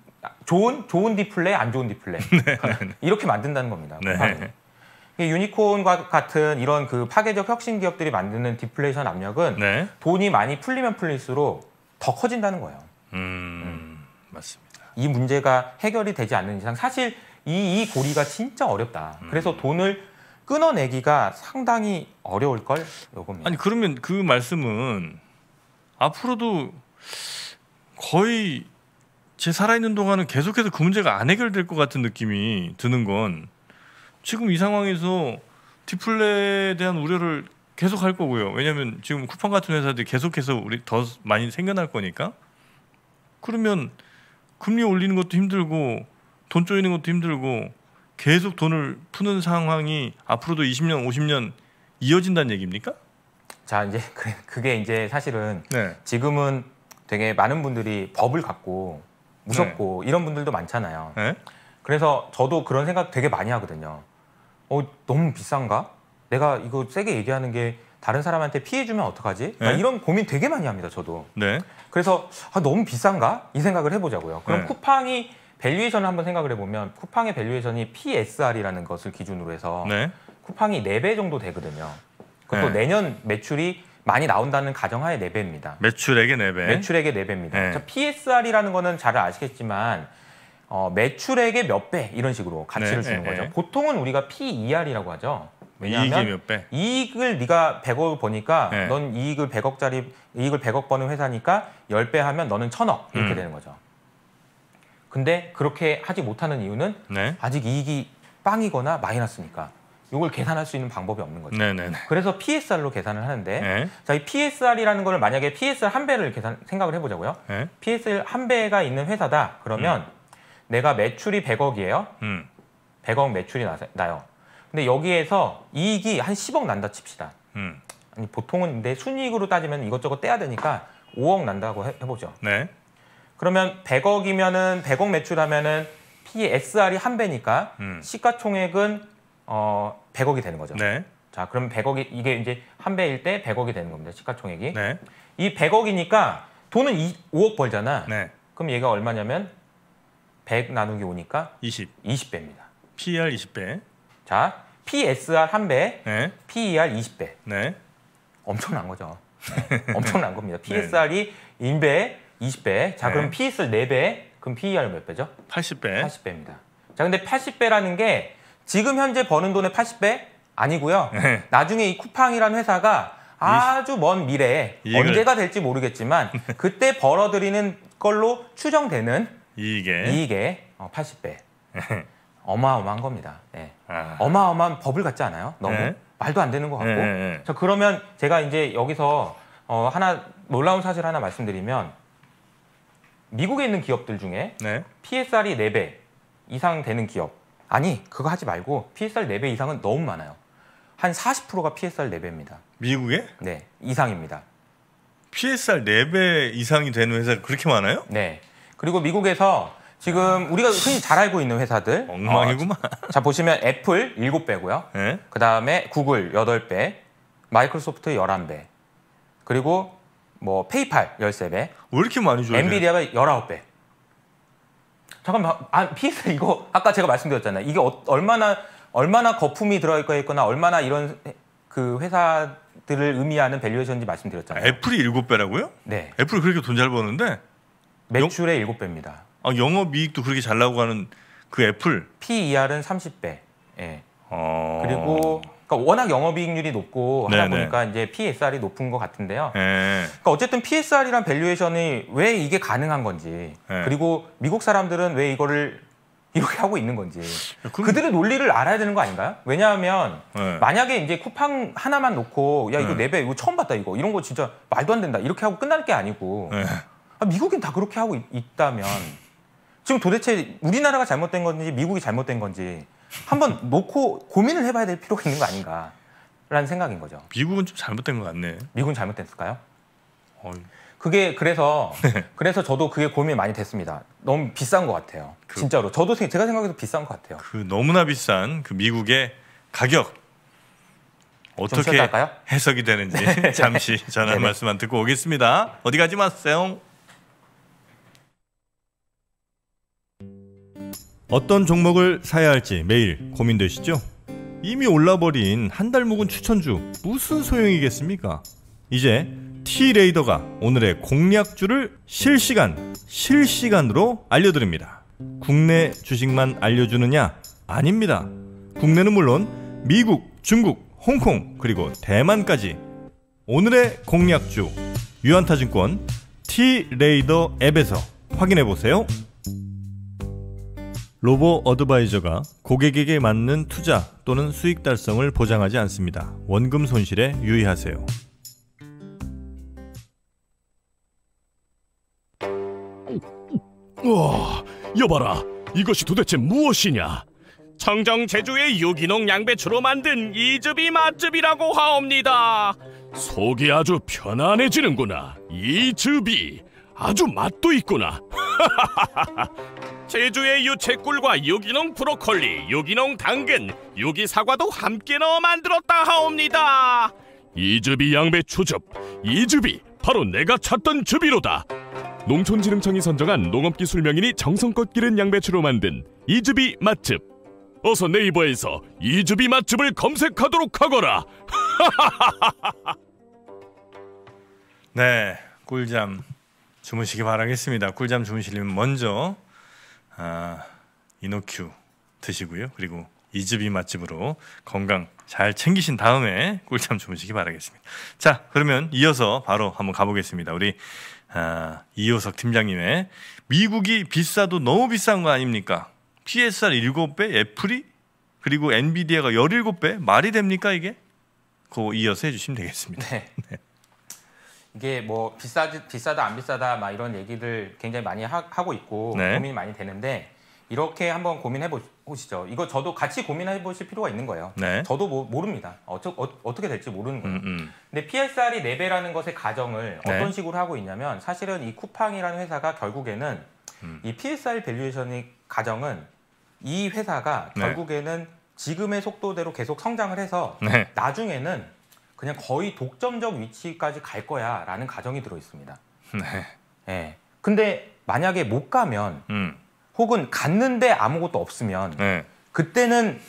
좋은 좋은 디플레 안 좋은 디플레 네, 네, 네. 이렇게 만든다는 겁니다. 네. 유니콘과 같은 이런 그 파괴적 혁신 기업들이 만드는 디플레이션 압력은 네. 돈이 많이 풀리면 풀릴수록 더 커진다는 거예요. 음, 음. 맞습니다. 이 문제가 해결이 되지 않는 이상 사실 이, 이 고리가 진짜 어렵다. 음. 그래서 돈을 끊어내기가 상당히 어려울 걸 요겁니다. 아니 그러면 그 말씀은 앞으로도 거의 제 살아있는 동안은 계속해서 그 문제가 안 해결될 것 같은 느낌이 드는 건 지금 이 상황에서 디플레에 대한 우려를 계속 할 거고요. 왜냐하면 지금 쿠팡 같은 회사들이 계속해서 우리 더 많이 생겨날 거니까 그러면 금리 올리는 것도 힘들고 돈 쪼이는 것도 힘들고 계속 돈을 푸는 상황이 앞으로도 20년, 50년 이어진다는 얘기입니까? 자 이제 그, 그게 이제 사실은 네. 지금은 되게 많은 분들이 법을 갖고 무섭고 네. 이런 분들도 많잖아요. 네? 그래서 저도 그런 생각 되게 많이 하거든요. 어, 너무 비싼가? 내가 이거 세게 얘기하는 게 다른 사람한테 피해주면 어떡하지? 그 이런 고민 되게 많이 합니다, 저도. 네. 그래서 아, 너무 비싼가? 이 생각을 해보자고요. 그럼 네. 쿠팡이 밸류에이션을 한번 생각을 해보면 쿠팡의 밸류에이션이 PSR이라는 것을 기준으로 해서 쿠팡이 4배 정도 되거든요. 그것도 네. 내년 매출이 많이 나온다는 가정하에 4배입니다. 매출액의 4배? 매출액의 4배입니다. 네. PSR이라는 거는 잘 아시겠지만 어, 매출액의 몇 배 이런 식으로 가치를 네, 주는 네, 거죠. 네. 보통은 우리가 PER이라고 하죠. 이익이 몇 배? 이익을 네가 100억 을보니까넌 이익을 100억짜리 이익을 100억 버는 회사니까 10배 하면 너는 1000억 이렇게 음. 되는 거죠. 근데 그렇게 하지 못하는 이유는 네. 아직 이익이 빵이거나 마이너스니까 이걸 계산할 수 있는 방법이 없는 거죠. 네네네. 그래서 PSR로 계산을 하는데 네. 자, 이 PSR이라는 거를 만약에 PSR 한 배를 계산 생각을 해보자고요. 네. PSR 한 배가 있는 회사다. 그러면 음. 내가 매출이 100억이에요. 음. 100억 매출이 나, 요 근데 여기에서 이익이 한 10억 난다 칩시다. 음. 아니, 보통은 내 순이익으로 따지면 이것저것 떼야 되니까 5억 난다고 해, 보죠 네. 그러면 100억이면은 100억 매출하면은 PSR이 한 배니까 음. 시가총액은 어 100억이 되는 거죠. 네. 자, 그럼 100억이 이게 이제 한 배일 때 100억이 되는 겁니다. 시가총액이. 네. 이 100억이니까 돈은 2, 5억 벌잖아. 네. 그럼 얘가 얼마냐면 100 나누기 5니까 20. 20배입니다. p e r 20배. 자, PSR 한 배, 네. PER 20배. 네. 엄청난 거죠. 엄청난 겁니다. PSR이 네. 인배 20배. 자, 그럼 PSR 4배. 그럼 PER 몇 배죠? 80배. 80배입니다. 자, 근데 80배라는 게 지금 현재 버는 돈의 80배 아니고요. 네. 나중에 이 쿠팡이라는 회사가 아주 먼 미래에 이익을. 언제가 될지 모르겠지만 그때 벌어들이는 걸로 추정되는 이익에, 이익에 80배. 어, 예. 어마어마한 겁니다. 네. 아. 어마어마한 법을 갖지 않아요? 너무 네. 말도 안 되는 것 같고. 네. 자 그러면 제가 이제 여기서 어, 하나 놀라운 사실 하나 말씀드리면 미국에 있는 기업들 중에 PSR이 4배 이상 되는 기업 아니 그거 하지 말고 PSR 4배 이상은 너무 많아요. 한 40%가 PSR 4배입니다. 미국에? 네, 이상입니다. PSR 4배 이상이 되는 회사가 그렇게 많아요? 네. 그리고 미국에서 지금 우리가 흔히 잘 알고 있는 회사들 어, 엉망이구만. 어, 자 보시면 애플 7배고요. 네? 그다음에 구글 8배, 마이크로소프트 11배. 그리고 뭐 페이팔 13배. 왜 이렇게 많이 줘요? 엔비디아가 19배. 잠깐만 아, 피해자 이거 아까 제가 말씀드렸잖아요. 이게 어, 얼마나 얼마나 거품이 들어가 있거나 얼마나 이런 그 회사들을 의미하는 밸류에이션인지 말씀드렸잖아요. 애플이 일 배라고요? 네. 애플이 그렇게 돈 잘 버는데 매출의 일곱 배입니다. 아, 영업이익도 그렇게 잘 나고 가는 그 애플. PER은 30배. 예. 어... 그리고 그러니까 워낙 영업이익률이 높고 하다 네네. 보니까 이제 PSR이 높은 것 같은데요. 네. 그러니까 어쨌든 PSR이란 밸류에이션이 왜 이게 가능한 건지 네. 그리고 미국 사람들은 왜 이거를 이렇게 하고 있는 건지 그럼... 그들의 논리를 알아야 되는 거 아닌가요? 왜냐하면 네. 만약에 이제 쿠팡 하나만 놓고 야 이거 내배 이거 처음 봤다 이거 이런 거 진짜 말도 안 된다 이렇게 하고 끝날 게 아니고 아, 미국인 다 그렇게 하고 있, 있다면 지금 도대체 우리나라가 잘못된 건지 미국이 잘못된 건지 한번 놓고 고민을 해봐야 될 필요가 있는 거 아닌가라는 생각인 거죠. 미국은 좀 잘못된 것 같네. 미국은 잘못됐을까요? 어이. 그게 그래서 네. 그래서 저도 그게 고민이 많이 됐습니다. 너무 비싼 것 같아요. 그, 진짜로 저도 제가 생각해도 비싼 것 같아요. 그 너무나 비싼 그 미국의 가격 어떻게 해석이 되는지 네. 잠시 전화 네, 말씀 안 듣고 오겠습니다. 어디 가지 마세요. 어떤 종목을 사야 할지 매일 고민되시죠? 이미 올라버린 한 달 묵은 추천주 무슨 소용이겠습니까? 이제 T레이더가 오늘의 공략주를 실시간, 실시간으로 알려드립니다. 국내 주식만 알려주느냐? 아닙니다. 국내는 물론 미국, 중국, 홍콩, 그리고 대만까지 오늘의 공략주 유한타증권 T레이더 앱에서 확인해보세요. 로보 어드바이저가 고객에게 맞는 투자 또는 수익 달성을 보장하지 않습니다. 원금 손실에 유의하세요. 우와, 여봐라. 이것이 도대체 무엇이냐? 청정 제주의 유기농 양배추로 만든 이즈비 맛즙이라고 하옵니다. 속이 아주 편안해지는구나. 이즈비. 아주 맛도 있구나. 제주의 유채꿀과 유기농 브로콜리, 유기농 당근, 유기 사과도 함께 넣어 만들었다 하옵니다. 이즈비 양배추즙, 이즈비 바로 내가 찾던 즙이로다. 농촌진흥청이 선정한 농업기술명인이 정성껏 기른 양배추로 만든 이즈비 맛집. 어서 네이버에서 이즈비 맛집을 검색하도록 하거라. 네, 꿀잠 주무시기 바라겠습니다. 꿀잠 주무시려면 먼저 아, 이노큐 드시고요. 그리고 이즈비 맛집으로 건강 잘 챙기신 다음에 꿀잠 주무시기 바라겠습니다. 자, 그러면 이어서 바로 한번 가보겠습니다. 우리 아, 이호석 팀장님의 미국이 비싸도 너무 비싼 거 아닙니까? PSR 7배, 애플이 그리고 엔비디아가 17배 말이 됩니까 이게? 그 이어서 해주시면 되겠습니다. 네. 네. 이게 뭐 비싸지 비싸다 안 비싸다 막 이런 얘기들 굉장히 많이 하, 고 있고 네. 고민이 많이 되는데 이렇게 한번 고민해 보시죠. 이거 저도 같이 고민해 보실 필요가 있는 거예요. 네. 저도 뭐, 모릅니다. 어쩌, 어, 어 떻게 될지 모르는 거예요. 음, 음. 근데 PSR이 4배라는 것의 가정을 네. 어떤 식으로 하고 있냐면 사실은 이 쿠팡이라는 회사가 결국에는 음. 이 PSR 밸류에이션의 가정은 이 회사가 네. 결국에는 지금의 속도대로 계속 성장을 해서 네. 나중에는 그냥 거의 독점적 위치까지 갈 거야라는 가정이 들어 있습니다. 네. 네. 근데 만약에 못 가면 음. 혹은 갔는데 아무것도 없으면 네. 그때는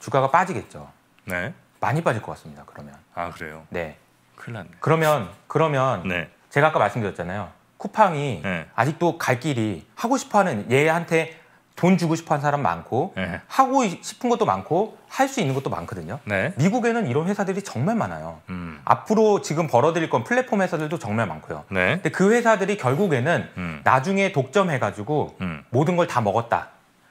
주가가 빠지겠죠. 네. 많이 빠질 것 같습니다. 그러면. 아 그래요. 네. 큰일 났네. 그러면 그러면 네. 제가 아까 말씀드렸잖아요. 쿠팡이 네. 아직도 갈 길이 하고 싶어하는 얘한테 돈 주고 싶어 하는 사람 많고 네. 하고 싶은 것도 많고 할 수 있는 것도 많거든요. 네. 미국에는 이런 회사들이 정말 많아요. 음. 앞으로 지금 벌어들일 건 플랫폼 회사들도 정말 많고요. 네. 근데 그 회사들이 결국에는 음. 나중에 독점해가지고 음. 모든 걸 다 먹었다.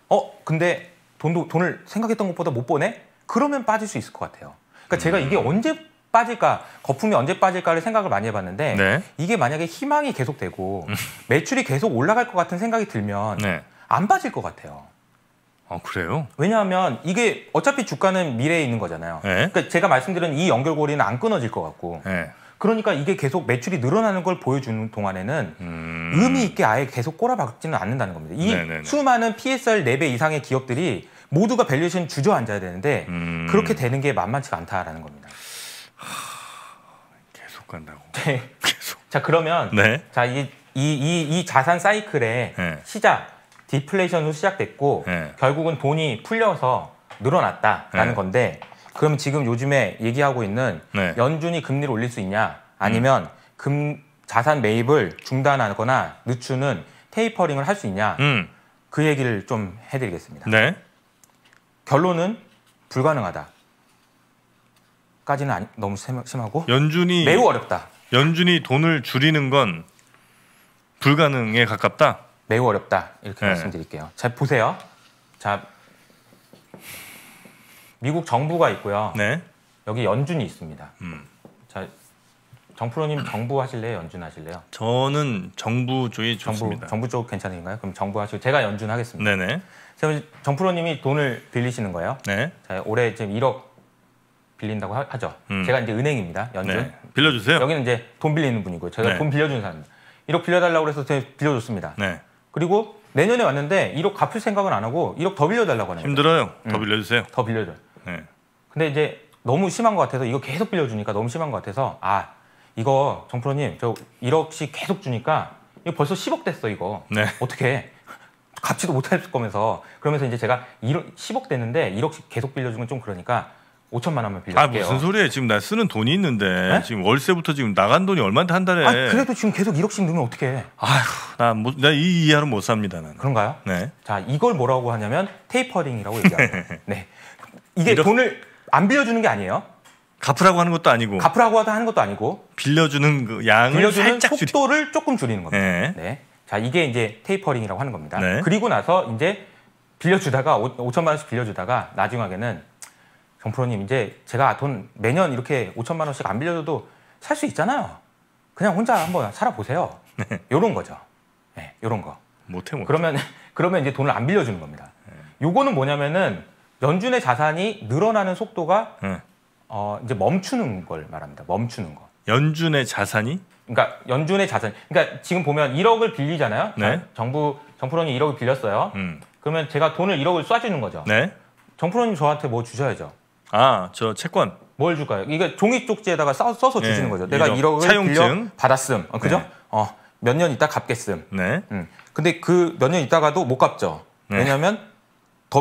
어 근데 돈도 돈을 생각했던 것보다 못 보내? 그러면 빠질 수 있을 것 같아요. 그러니까 제가 음. 이게 언제 빠질까 거품이 언제 빠질까를 생각을 많이 해봤는데 네. 이게 만약에 희망이 계속되고 음. 매출이 계속 올라갈 것 같은 생각이 들면. 네. 안 빠질 것 같아요. 아, 그래요? 왜냐하면 이게 어차피 주가는 미래에 있는 거잖아요. 에? 예. 그러니까 제가 말씀드린 이 연결고리는 안 끊어질 것 같고. 에. 예. 그러니까 이게 계속 매출이 늘어나는 걸 보여주는 동안에는 음... 의미 있게 아예 계속 꼬라박지는 않는다는 겁니다. 이 네네네. 수많은 PSR 4배 이상의 기업들이 모두가 밸류에이션 주저앉아야 되는데 음... 그렇게 되는 게 만만치가 않다라는 겁니다. 계속 간다고. 네. 계속. 자 그러면 네? 자이이이 이, 이 자산 사이클의 네. 시작 디플레이션으로 시작됐고 네. 결국은 돈이 풀려서 늘어났다라는 네. 건데 그럼 지금 요즘에 얘기하고 있는 네. 연준이 금리를 올릴 수 있냐 아니면 음. 금 자산 매입을 중단하거나 늦추는 테이퍼링을 할 수 있냐 음. 그 얘기를 좀 해드리겠습니다. 네. 결론은 불가능하다. 까지는 아니, 너무 심하고 연준이 매우 어렵다. 연준이 돈을 줄이는 건 불가능에 가깝다. 매우 어렵다 이렇게 네. 말씀드릴게요. 자 보세요. 자 미국 정부가 있고요. 네. 여기 연준이 있습니다. 음. 자 정프로님 정부 하실래요? 연준 하실래요? 저는 정부 쪽이 좋습니다. 정부, 쪽 괜찮은가요? 그럼 정부 하시고 제가 연준 하겠습니다. 네네. 정프로님이 돈을 빌리시는 거예요. 네. 자, 올해 지금 1억 빌린다고 하, 죠 음. 제가 이제 은행입니다. 연준. 네. 빌려주세요. 여기는 이제 돈 빌리는 분이고요. 제가 네. 돈 빌려주는 사람입니다. 1억 빌려달라고 해서 빌려줬습니다. 네. 그리고 내년에 왔는데 1억 갚을 생각은 안 하고 1억 더 빌려달라고 하네요 힘들어요. 더 음. 빌려주세요. 더 빌려줘. 네. 근데 이제 너무 심한 것 같아서 이거 계속 빌려주니까 너무 심한 것 같아서 아 이거 정프로님 저 1억씩 계속 주니까 이거 벌써 10억 됐어 이거. 네. 어떻게? 갚지도 못할 거면서 그러면서 이제 제가 1억, 10억 됐는데 1억씩 계속 빌려주면 좀 그러니까 5천만 원만 빌려요. 아 무슨 소리예요? 지금 나 쓰는 돈이 있는데 네? 지금 월세부터 지금 나간 돈이 얼마인데 한 달에. 아 그래도 지금 계속 1억씩 넣으면 어떻게 해? 아휴 나 이 이하로 못 삽니다 나는. 그런가요? 네. 자 이걸 뭐라고 하냐면 테이퍼링이라고 얘기합니다. 네. 이게 1억... 돈을 안 빌려주는 게 아니에요. 갚으라고 하는 것도 아니고. 갚으라고 하는 것도 아니고. 빌려주는 그 양을 빌려주는 살짝 속도를 조금 줄이는 겁니다. 네. 네. 자 이게 이제 테이퍼링이라고 하는 겁니다. 네. 그리고 나서 이제 빌려주다가 5, 천만 원씩 빌려주다가 나중에는 정프로님 이제 제가 돈 매년 이렇게 5천만 원씩 안 빌려줘도 살 수 있잖아요. 그냥 혼자 한번 살아보세요. 네. 요런 거죠. 네, 요런 거. 못해 못. 그러면 그러면 이제 돈을 안 빌려주는 겁니다. 네. 요거는 뭐냐면은 연준의 자산이 늘어나는 속도가 네. 어, 이제 멈추는 걸 말합니다. 멈추는 거. 연준의 자산이? 그러니까 연준의 자산. 그러니까 지금 보면 1억을 빌리잖아요. 네. 정부 정프로님 1억을 빌렸어요. 음. 그러면 제가 돈을 1억을 쏴주는 거죠. 네. 정프로님 저한테 뭐 주셔야죠. 아, 저 채권. 뭘 줄까요? 이게 종이 쪽지에다가 써, 서 네. 주시는 거죠. 내가 1억, 을 빌려 받았음. 어, 그죠? 네. 어, 몇 년 있다 갚겠음. 네. 음. 근데 그 몇 년 있다가도 못 갚죠. 네. 왜냐면더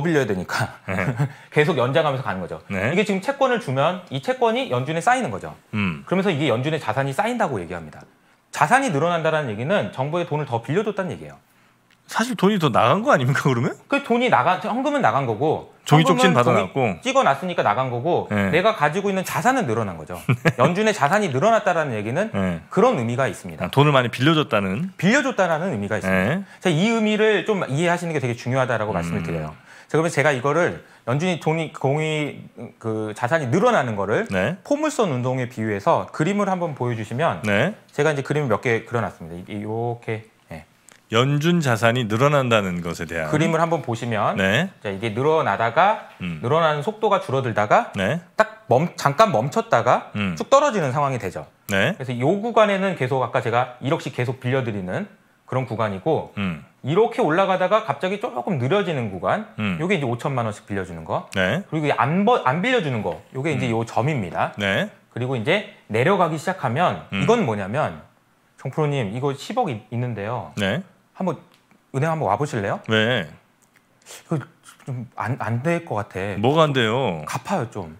빌려야 되니까 네. 계속 연장하면서 가는 거죠. 네. 이게 지금 채권을 주면 이 채권이 연준에 쌓이는 거죠. 음. 그러면서 이게 연준의 자산이 쌓인다고 얘기합니다. 자산이 늘어난다는 얘기는 정부에 돈을 더 빌려줬다는 얘기예요. 사실 돈이 더 나간 거 아닙니까 그러면? 그 돈이 나간 헌금은 나간 거고 종이 쪽지는 받아놨고 찍어놨으니까 나간 거고 네. 내가 가지고 있는 자산은 늘어난 거죠. 네. 연준의 자산이 늘어났다라는 얘기는 네. 그런 의미가 있습니다. 아, 돈을 많이 빌려줬다는 빌려줬다라는 의미가 있습니다. 네. 이 의미를 좀 이해하시는 게 되게 중요하다라고 음. 말씀을 드려요. 자, 그러면 제가 이거를 연준이 돈이 공이 그 자산이 늘어나는 거를 네. 포물선 운동에 비유해서 그림을 한번 보여주시면 네. 제가 이제 그림 을몇 개 그려놨습니다. 이렇게 연준 자산이 늘어난다는 것에 대한 그림을 한번 보시면 네. 자, 이게 늘어나다가 음. 늘어나는 속도가 줄어들다가 네. 딱 멈, 잠깐 멈췄다가 음. 쭉 떨어지는 상황이 되죠. 네. 그래서 이 구간에는 계속 아까 제가 1억씩 계속 빌려드리는 그런 구간이고 음. 이렇게 올라가다가 갑자기 조금 느려지는 구간 음. 요게 이제 5천만 원씩 빌려주는 거 네. 그리고 안, 버, 안 빌려주는 거 요게 이제 음. 요 점입니다. 네. 그리고 이제 내려가기 시작하면 음. 이건 뭐냐면 정프로님 이거 10억 있는데요. 네. 한번 은행 한번 와보실래요? 네. 좀안 안될 것 같아. 뭐가 안 돼요? 갚아요 좀.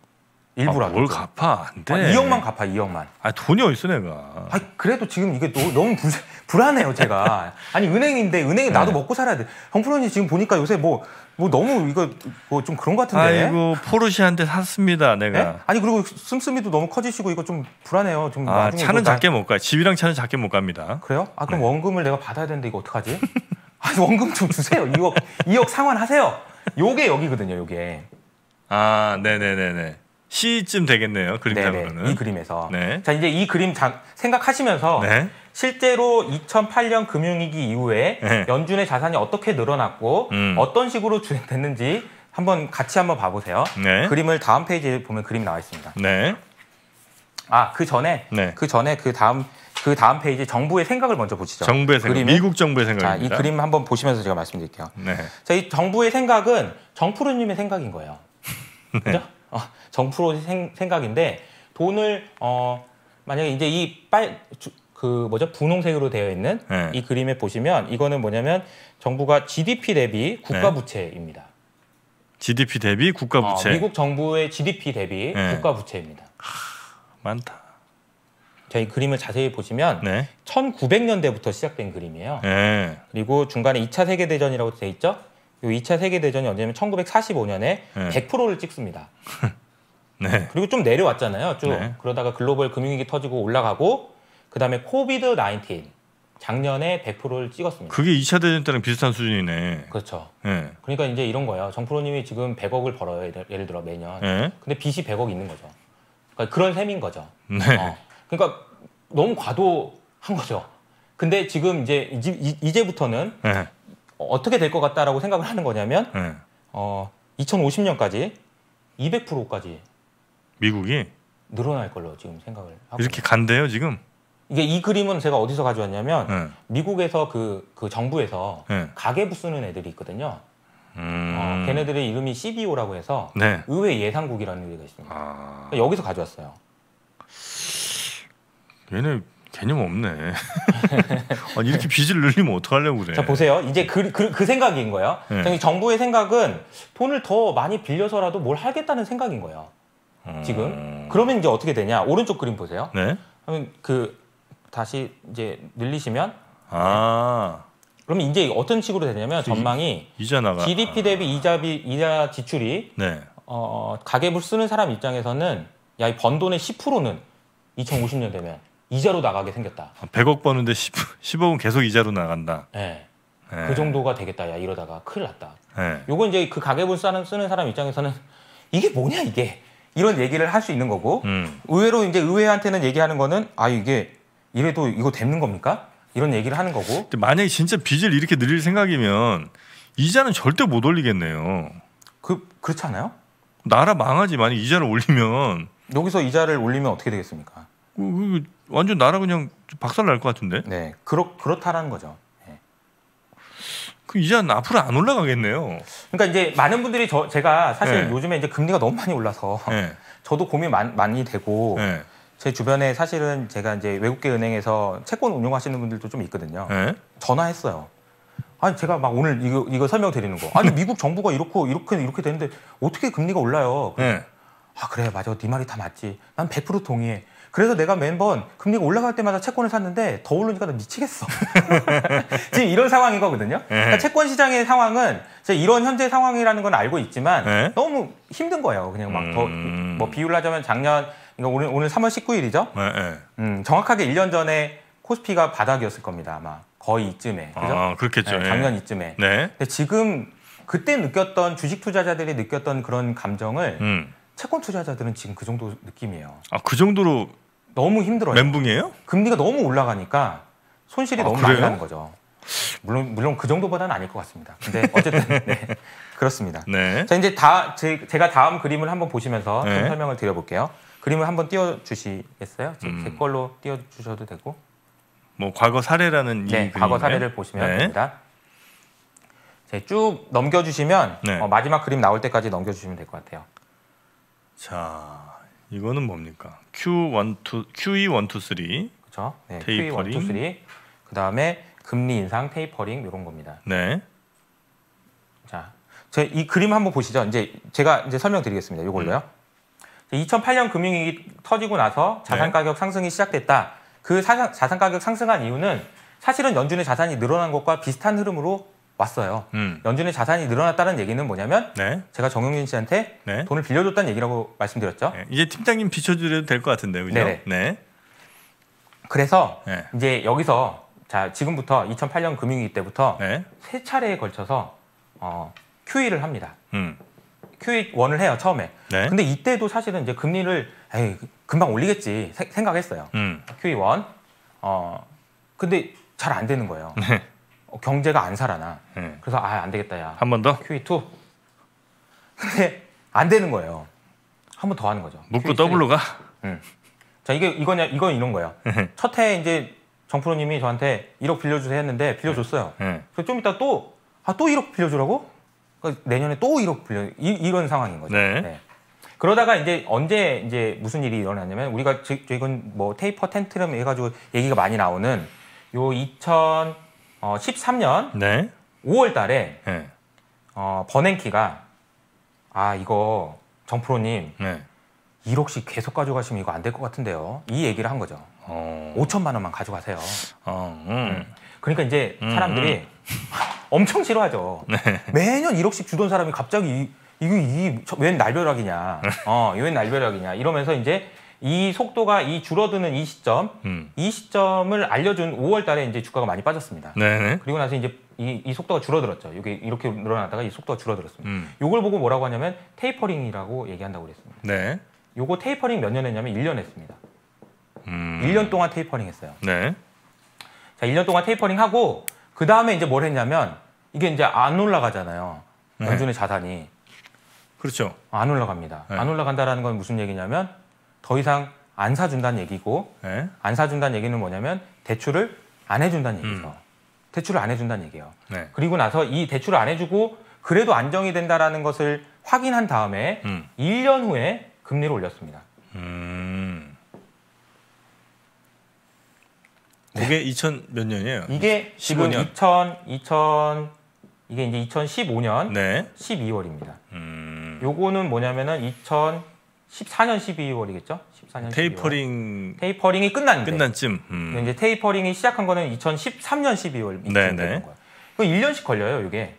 일부러 아, 뭘하겠 갚아 안 돼. 아, 2억만 갚아 2억만. 아 돈이 어딨어 내가. 아 그래도 지금 이게 너, 너무 불, 불안해요 제가. 아니 은행인데 은행에 나도 네. 먹고 살아야 돼. 형프로님 지금 보니까 요새 뭐뭐 뭐 너무 이거 뭐좀 그런 것 같은데. 아이고 포르쉐 한대 샀습니다 내가. 네? 아니 그리고 씀씀이도 너무 커지시고 이거 좀 불안해요. 좀 아, 차는 뭐 나... 작게 못 가. 집이랑 차는 작게 못 갑니다. 그래요? 아 그럼 네. 원금을 내가 받아야 되는데 이거 어떡하지? 아 원금 좀 주세요. 2억 2억 상환하세요. 요게 여기거든요 요게. 아 네네네네. 시쯤 되겠네요. 그림상으로는. 네, 네. 이 그림에서. 네. 자, 이제 이 그림 자, 생각하시면서 네. 실제로 2008년 금융위기 이후에 네. 연준의 자산이 어떻게 늘어났고 음. 어떤 식으로 주행됐는지 한번 같이 한번 봐보세요. 네. 그림을 다음 페이지에 보면 그림 나와 있습니다. 네. 아, 그 전에 그 전에 그 다음 그 다음 페이지 정부의 생각을 먼저 보시죠. 정부의 생각. 그림은. 미국 정부의 생각입니다. 자, 이 그림 한번 보시면서 제가 말씀드릴게요. 자, 이 정부의 생각은 정프로님의 생각인 거예요. 그죠? 정프로 생, 각인데 돈을 어 만약에 이제 이 빨 그 뭐죠 분홍색으로 되어 있는 네. 이 그림에 보시면 이거는 뭐냐면 정부가 GDP 대비 국가 부채입니다. GDP 대비 국가 부채. 어, 미국 정부의 GDP 대비 네. 국가 부채입니다. 하, 많다. 저희 그림을 자세히 보시면 네. 1900년대부터 시작된 그림이에요. 네. 그리고 중간에 2차 세계 대전이라고 돼 있죠. 이 2차 세계 대전이 언제냐면 1945년에 네. 100%를 찍습니다. 네. 그리고 좀 내려왔잖아요. 쭉 네. 그러다가 글로벌 금융위기 터지고 올라가고 그다음에 코비드 19 작년에 100%를 찍었습니다. 그게 2차 대전 때랑 비슷한 수준이네. 그렇죠. 네. 그러니까 이제 이런 거예요. 정프로님이 지금 100억을 벌어요. 예를, 예를 들어 매년. 네. 근데 빚이 100억 있는 거죠. 그러니까 그런 셈인 거죠. 네. 어. 그러니까 너무 과도한 거죠. 근데 지금 이제 이제, 부터는 네. 어떻게 될 것 같다라고 생각을 하는 거냐면 네. 어, 2050년까지 200%까지 미국이 늘어날 걸로 지금 생각을 하고 이렇게 간대요 지금. 이게 이 그림은 제가 어디서 가져왔냐면 네. 미국에서 그, 그 정부에서 네. 가계부 쓰는 애들이 있거든요. 음... 어, 걔네들의 이름이 CBO라고 해서 네. 의회 예산국이라는 의회가 있습니다. 아... 그러니까 여기서 가져왔어요. 얘네 개념 없네. 아니, 이렇게 빚을 늘리면 어떡하려고 그래. 자, 보세요. 이제 그, 그, 그 생각인 거예요. 네. 정부의 생각은 돈을 더 많이 빌려서라도 뭘 하겠다는 생각인 거예요. 지금. 음... 그러면 이제 어떻게 되냐? 오른쪽 그림 보세요. 네. 그러면 그 다시 이제 늘리시면 아. 그러면 이제 어떤 식으로 되냐면 전망이 이, 이자 나가 GDP 대비 아... 이자비 이자 지출이 네. 어, 가계부 쓰는 사람 입장에서는 야, 이 번 돈의 10%는 2050년 되면 이자로 나가게 생겼다. 100억 아, 버는데 10, 10억은 계속 이자로 나간다. 네. 네. 그 정도가 되겠다. 야, 이러다가 큰일 났다. 네. 요거 이제 그 가계부 쓰는, 쓰는 사람 입장에서는 이게 뭐냐, 이게. 이런 얘기를 할 수 있는 거고 음. 의외로 이제 의회한테는 얘기하는 거는 아 이게 이래도 이거 됩는 겁니까? 이런 얘기를 하는 거고 만약에 진짜 빚을 이렇게 늘릴 생각이면 이자는 절대 못 올리겠네요. 그 그렇지 않아요? 나라 망하지 만약 이자를 올리면 여기서 이자를 올리면 어떻게 되겠습니까? 음, 음, 완전 나라 그냥 박살 날것 같은데. 네, 그렇 그렇다라는 거죠. 그이제는 앞으로 안 올라가겠네요. 그러니까 이제 많은 분들이 저 제가 사실 네. 요즘에 이제 금리가 너무 많이 올라서 네. 저도 고민 많, 많이 되고 네. 제 주변에 사실은 제가 이제 외국계 은행에서 채권 운용하시는 분들도 좀 있거든요. 네. 전화했어요. 아니 제가 막 오늘 이거 이거 설명 드리는 거. 아니 미국 정부가 이렇게 이렇게 이렇게 되는데 어떻게 금리가 올라요? 네. 아 그래 맞아 네 말이 다 맞지. 난 100% 동의해. 그래서 내가 매번 금리가 올라갈 때마다 채권을 샀는데 더 오르니까 나 미치겠어. 지금 이런 상황인 거거든요. 예. 그러니까 채권 시장의 상황은 이런 현재 상황이라는 건 알고 있지만 에? 예. 너무 힘든 거예요. 그냥 막 더뭐 음. 비율을 하자면 작년 그러니까 오늘 오늘 3월 19일이죠. 에, 예, 에. 음, 정확하게 1년 전에 코스피가 바닥이었을 겁니다. 아마 거의 이쯤에. 아, 그죠? 아, 그렇겠죠. 네, 작년 이쯤에. 네. 근데 지금 그때 느꼈던 주식 투자자들이 느꼈던 그런 감정을 음. 채권 투자자들은 지금 그 정도 느낌이에요. 아, 그 정도로 너무 힘들어요. 멘붕이에요? 금리가 너무 올라가니까 손실이 아, 너무 그래요? 많이 나는 거죠. 물론 물론 그 정도보다는 아닐 것 같습니다. 근데 어쨌든 네, 그렇습니다. 네. 자 이제 다 제, 가 다음 그림을 한번 보시면서 네. 좀 설명을 드려볼게요. 그림을 한번 띄워주시겠어요? 음. 제 걸로 띄워주셔도 되고. 뭐 과거 사례라는 네, 이 과거 사례를 보시면 네. 됩니다. 쭉 넘겨주시면 네. 어, 마지막 그림 나올 때까지 넘겨주시면 될 것 같아요. 자, 이거는 뭡니까? Q12 QE123 그렇죠? 네, 테이퍼링. QE123. 그다음에 금리 인상 테이퍼링 이런 겁니다. 네. 자, 제이 그림 한번 보시죠. 이제 제가 이제 설명드리겠습니다. 이걸로요. 음. 2008년 금융위기 터지고 나서 자산 네. 가격 네. 상승이 시작됐다. 그 사상, 자산 가격 상승한 이유는 사실은 연준의 자산이 늘어난 것과 비슷한 흐름으로 왔어요. 음. 연준의 자산이 늘어났다는 얘기는 뭐냐면 네. 제가 정용진 씨한테 네. 돈을 빌려줬다는 얘기라고 말씀드렸죠. 네. 이제 팀장님 비춰드려도 될 것 같은데, 그죠? 네 그래서 네. 이제 여기서 자 지금부터 2008년 금융위기 때부터 네. 세 차례에 걸쳐서 어, QE를 합니다. 음. QE 원을 해요 처음에. 네. 근데 이때도 사실은 이제 금리를 에이, 금방 올리겠지 생각했어요. 음. QE 원. 어 근데 잘 안 되는 거예요. 경제가 안 살아나. 음. 그래서 아 안 되겠다 야. 한 번 더? QE2. 근데 안 되는 거예요. 한 번 더 하는 거죠. 묶고 e 더블로 가. 음. 자 이게 이거냐 이건 이런 거예요. 음. 첫해 이제 정프로님이 저한테 1억 빌려주세요 했는데 빌려줬어요. 음. 음. 그래서 좀 이따 또아또 아, 1억 빌려주라고? 그러니까 내년에 또 1억 빌려 이, 이런 상황인 거죠. 네. 네. 그러다가 이제 언제 이제 무슨 일이 일어났냐면 우리가 지, 이건 뭐 테이퍼 텐트럼 해가지고 얘기가 많이 나오는 요 2000. 어, 13년 네. 5월 달에 네. 어, 버냉키가 아 이거 정프로님 네. 1억씩 계속 가져가시면 이거 안 될 것 같은데요. 이 얘기를 한 거죠. 어... 5천만 원만 가져가세요. 어, 음. 음. 그러니까 이제 음, 음. 사람들이 음, 엄청 싫어하죠. 네. 매년 1억씩 주던 사람이 갑자기 이게 이웬 날벼락이냐, 어웬 날벼락이냐 이러면서 이제 이 속도가 이 줄어드는 이 시점, 음. 이 시점을 알려준 5월 달에 이제 주가가 많이 빠졌습니다. 네네. 네. 그리고 나서 이제 이, 이 속도가 줄어들었죠. 이게 이렇게 늘어났다가이 속도가 줄어들었습니다. 음. 이걸 보고 뭐라고 하냐면 테이퍼링이라고 얘기한다고 그랬습니다. 네. 요거 테이퍼링 몇 년 했냐면 1년 했습니다. 음. 1년 동안 테이퍼링 했어요. 네. 자, 1년 동안 테이퍼링 하고 그 다음에 이제 뭘 했냐면 이게 이제 안 올라가잖아요. 연준의 네. 자산이. 그렇죠. 안 올라갑니다. 네. 안 올라간다라는 건 무슨 얘기냐면 더 이상 안 사준다는 얘기고 네. 안 사준다는 얘기는 뭐냐면 대출을 안 해준다는 얘기죠. 음. 대출을 안 해준다는 얘기예요. 네. 그리고 나서 이 대출을 안 해주고 그래도 안정이 된다라는 것을 확인한 다음에 음. 1년 후에 금리를 올렸습니다. 음. 네. 그게 네. 2000 몇 년이에요? 이게 지금 2000 2000 이게 이제 2015년 네. 12월입니다. 음. 요거는 뭐냐면은 2000 14년 12월이겠죠? 14년 테이퍼링 12월. 테이퍼링이 끝난 끝난 쯤. 음. 이제 테이퍼링이 시작한 거는 2013년 12월 이쯤 되 거예요. 그 1년씩 걸려요, 이게.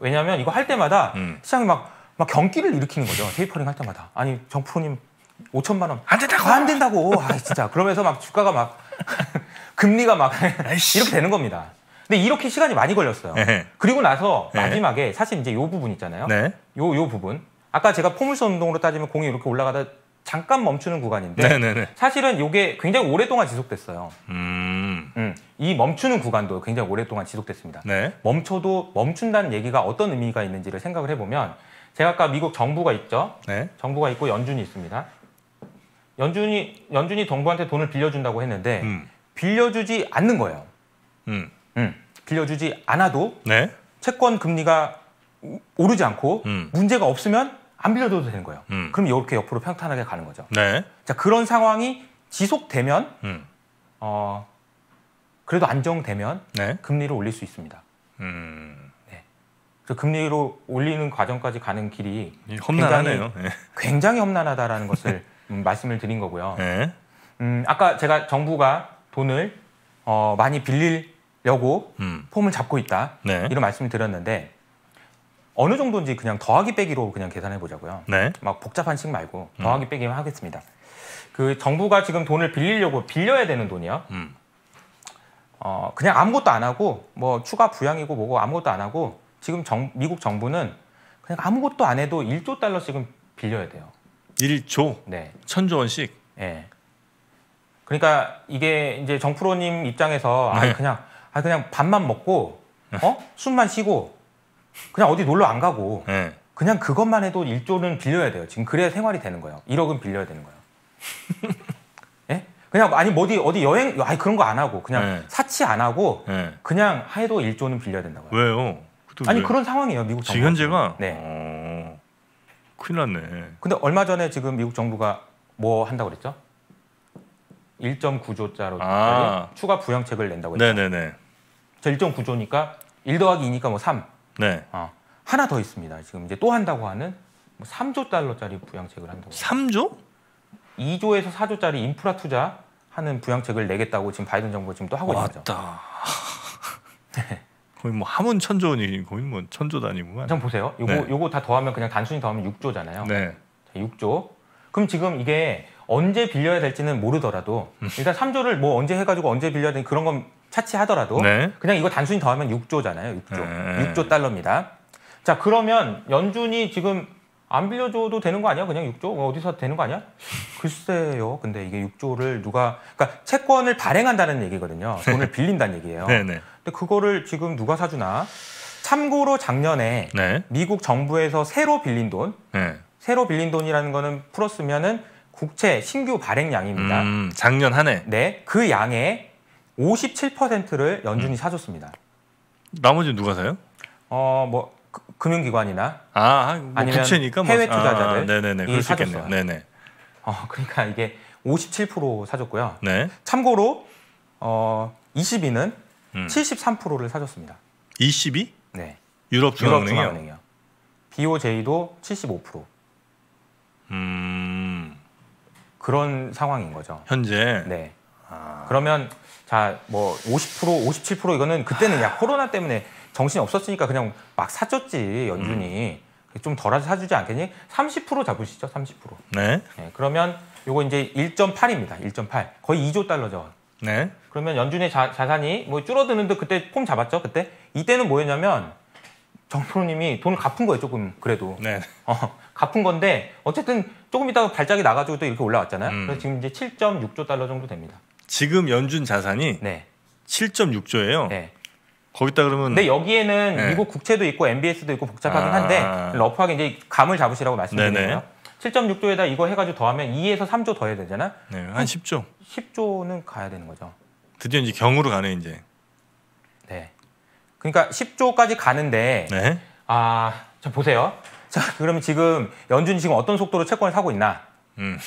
왜냐면 이거 할 때마다 음. 시장이 막, 막 경기를 일으키는 거죠. 테이퍼링 할 때마다. 아니 정프로님 5천만 원 안 된다고 아, 안 된다고. 아 진짜 그러면서 막 주가가 막 금리가 막 이렇게 되는 겁니다. 근데 이렇게 시간이 많이 걸렸어요. 에헤. 네. 그리고 나서 네. 마지막에 사실 이제 요 부분 있잖아요. 네. 요, 요 부분. 아까 제가 포물선 운동으로 따지면 공이 이렇게 올라가다 잠깐 멈추는 구간인데 네네네. 사실은 이게 굉장히 오랫동안 지속됐어요. 음. 음, 이 멈추는 구간도 굉장히 오랫동안 지속됐습니다. 네. 멈춰도 멈춘다는 얘기가 어떤 의미가 있는지를 생각을 해보면 제가 아까 미국 정부가 있죠. 네. 정부가 있고 연준이 있습니다. 연준이 연준이 정부한테 돈을 빌려준다고 했는데 음. 빌려주지 않는 거예요. 음. 음, 빌려주지 않아도 네. 채권 금리가 오르지 않고 음. 문제가 없으면 안 빌려줘도 되는 거예요. 음. 그럼 이렇게 옆으로 평탄하게 가는 거죠. 네. 자 그런 상황이 지속되면 음. 어, 그래도 안정되면 네. 금리를 올릴 수 있습니다. 음. 네. 그래서 금리로 올리는 과정까지 가는 길이 험난하네요. 굉장히, 네. 굉장히 험난하다라는 것을 음, 말씀을 드린 거고요. 네. 음, 아까 제가 정부가 돈을 어, 많이 빌리려고 음. 폼을 잡고 있다 네. 이런 말씀을 드렸는데 어느 정도인지 그냥 더하기 빼기로 그냥 계산해 보자고요. 네. 막 복잡한 식 말고 음. 더하기 음. 빼기만 하겠습니다. 그 정부가 지금 돈을 빌리려고 빌려야 되는 돈이요. 음. 어, 그냥 아무것도 안 하고 뭐 추가 부양이고 뭐고 아무것도 안 하고 지금 정, 미국 정부는 그냥 아무것도 안 해도 1조 달러씩은 빌려야 돼요. 1조? 네. 천조 원씩? 네. 그러니까 이게 이제 정프로님 입장에서 아, 네. 아 그냥 아 그냥 밥만 먹고 어? 숨만 쉬고 그냥 어디 놀러 안 가고 네. 그냥 그것만 해도 1조는 빌려야 돼요. 지금 그래야 생활이 되는 거예요. 1억은 빌려야 되는 거예요. 예? 그냥 아니 뭐 어디 어디 여행 아니 그런 거 안 하고 그냥 네. 사치 안 하고 네. 그냥 해도 1조는 빌려야 된다고요. 왜요? 아니 왜? 그런 상황이에요. 미국 정부. 현재가 네. 어... 큰일 났네. 근데 얼마 전에 지금 미국 정부가 뭐 한다고 그랬죠? 1 9조짜로 아. 추가 부양책을 낸다고 했죠. 네네네. 저 1.9조니까 1 더하기 2니까 뭐 3. 네. 어, 하나 더 있습니다. 지금 이제 또 한다고 하는 3조 뭐 달러짜리 부양책을 한다고. 3조? 2조에서 4조짜리 인프라 투자 하는 부양책을 내겠다고 지금 바이든 정부 지금 또 하고 있는 거죠. 맞다. 네. 거의 뭐 하문 천조 원이 거의 뭐 천조 단위구만. 좀 보세요. 요거 네. 요거 다 더하면 그냥 단순히 더하면 6조잖아요. 네. 자, 6조. 그럼 지금 이게 언제 빌려야 될지는 모르더라도 음. 일단 3조를 뭐 언제 해가지고 언제 빌려야 되는 그런 건 차치하더라도 네. 그냥 이거 단순히 더하면 6조잖아요. 6조. 네. 6조 달러입니다. 자, 그러면 연준이 지금 안 빌려줘도 되는 거 아니야? 그냥 6조? 어디서 되는 거 아니야? 글쎄요. 근데 이게 6조를 누가 그러니까 채권을 발행한다는 얘기거든요. 네. 돈을 빌린다는 얘기예요. 네, 네. 근데 그거를 지금 누가 사주나? 참고로 작년에 네. 미국 정부에서 새로 빌린 돈, 네. 새로 빌린 돈이라는 거는 풀었으면은 국채 신규 발행량입니다. 음, 작년 한 해. 네, 그 양의 57%를 연준이 음. 사줬습니다. 나머지 누가 사요? 어, 뭐 그, 금융기관이나 아, 아 뭐 아니면 국채니까 뭐, 해외 아, 투자자들 아, 네네네. 그럴 수있겠요 네네. 어, 그러니까 이게 57% 사줬고요. 네. 참고로 어, 22는 음. 73%를 사줬습니다. 22? 네. 유럽 중앙은행이요. BOJ도 75%. 음. 그런 상황인 거죠. 현재. 네. 그러면 자뭐50% 57% 이거는 그때는 야 코로나 때문에 정신이 없었으니까 그냥 막 사줬지 연준이 음. 좀덜 사주지 않겠니? 30% 잡으시죠 30%. 네. 네 그러면 요거 이제 1.8입니다 1.8 거의 2조 달러죠. 네. 그러면 연준의 자, 자산이 뭐 줄어드는데 그때 폼 잡았죠 그때 이때는 뭐였냐면 정프로님이 돈을 갚은 거예요 조금 그래도 네. 어, 갚은 건데 어쨌든 조금 이따가 발작이 나가지고 또 이렇게 올라왔잖아요. 음. 그래서 지금 이제 7.6조 달러 정도 됩니다. 지금 연준 자산이 네. 7.6조예요. 네. 거기다 그러면 근데 여기에는 네. 미국 국채도 있고 MBS도 있고 복잡하긴 아. 한데 아... 러프하게 이제 감을 잡으시라고 말씀드리네요. 7.6조에다 이거 해가지고 더하면 2에서 3조 더해야 되잖아. 네, 한 10조. 10조는 가야 되는 거죠. 드디어 이제 경으로 가네 이제. 네. 그러니까 10조까지 가는데 네. 아, 자 보세요. 자, 그러면 지금 연준이 지금 어떤 속도로 채권을 사고 있나? 음.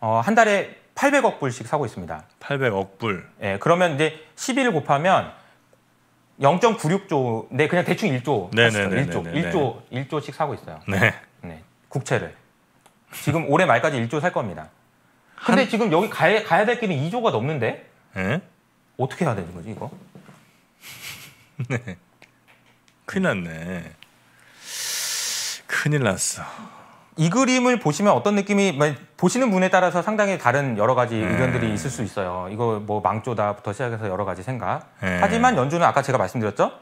어, 한 달에 800억 불씩 사고 있습니다. 800억 불. 예, 그러면 이제 10일 곱하면 0.96조, 네, 그냥 대충 1조. 네네 1조, 1조, 1조씩 사고 있어요. 네. 네. 국채를. 지금 올해 말까지 1조 살 겁니다. 근데 한... 지금 여기 가야, 가야 될길이 2조가 넘는데? 예? 어떻게 해야 되는 거지, 이거? 네. 큰일 났네. 큰일 났어. 이 그림을 보시면 어떤 느낌이 뭐, 보시는 분에 따라서 상당히 다른 여러 가지 네. 의견들이 있을 수 있어요. 이거 뭐 망조다부터 시작해서 여러 가지 생각. 네. 하지만 연주는 아까 제가 말씀드렸죠.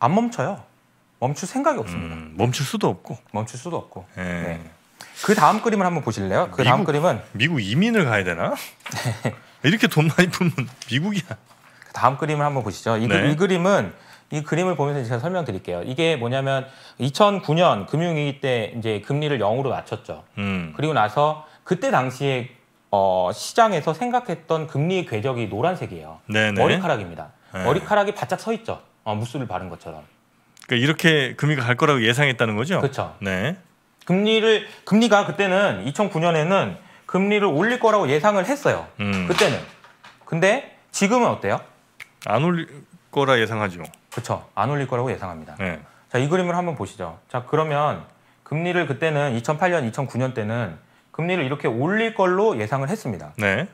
안 멈춰요. 멈출 생각이 없습니다. 음, 멈출 수도 없고. 멈출 수도 없고. 네. 네. 그 다음 그림을 한번 보실래요? 그 다음 그림은 미국 이민을 가야 되나? 네. 이렇게 돈 많이 푸면 미국이야. 그 다음 그림을 한번 보시죠. 이, 그, 네. 이 그림은 이 그림을 보면서 제가 설명드릴게요. 이게 뭐냐면 2009년 금융위기 때 이제 금리를 0으로 낮췄죠. 음. 그리고 나서 그때 당시에 어, 시장에서 생각했던 금리의 궤적이 노란색이에요. 네네. 머리카락입니다. 네. 머리카락이 바짝 서 있죠. 어, 무술을 바른 것처럼. 그러니까 이렇게 금리가 갈 거라고 예상했다는 거죠? 그렇죠. 네. 금리를 금리가 그때는 2009년에는 금리를 올릴 거라고 예상을 했어요. 음. 그때는. 근데 지금은 어때요? 안 올릴 거라 예상하죠. 그렇죠. 안 올릴 거라고 예상합니다. 네. 자, 이 그림을 한번 보시죠. 자, 그러면 금리를 그때는 2008년, 2009년 때는 금리를 이렇게 올릴 걸로 예상을 했습니다. 네.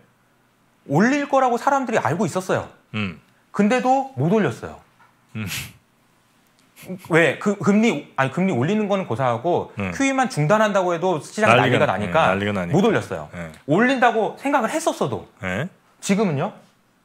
올릴 거라고 사람들이 알고 있었어요. 음. 근데도 못 올렸어요. 음. 왜? 그 금리 아니 금리 올리는 거는 고사하고 네. QE만 중단한다고 해도 시장 난리가, 난리가 나니까, 네, 난리가 나니까. 못 올렸어요. 네. 올린다고 생각을 했었어도 네. 지금은요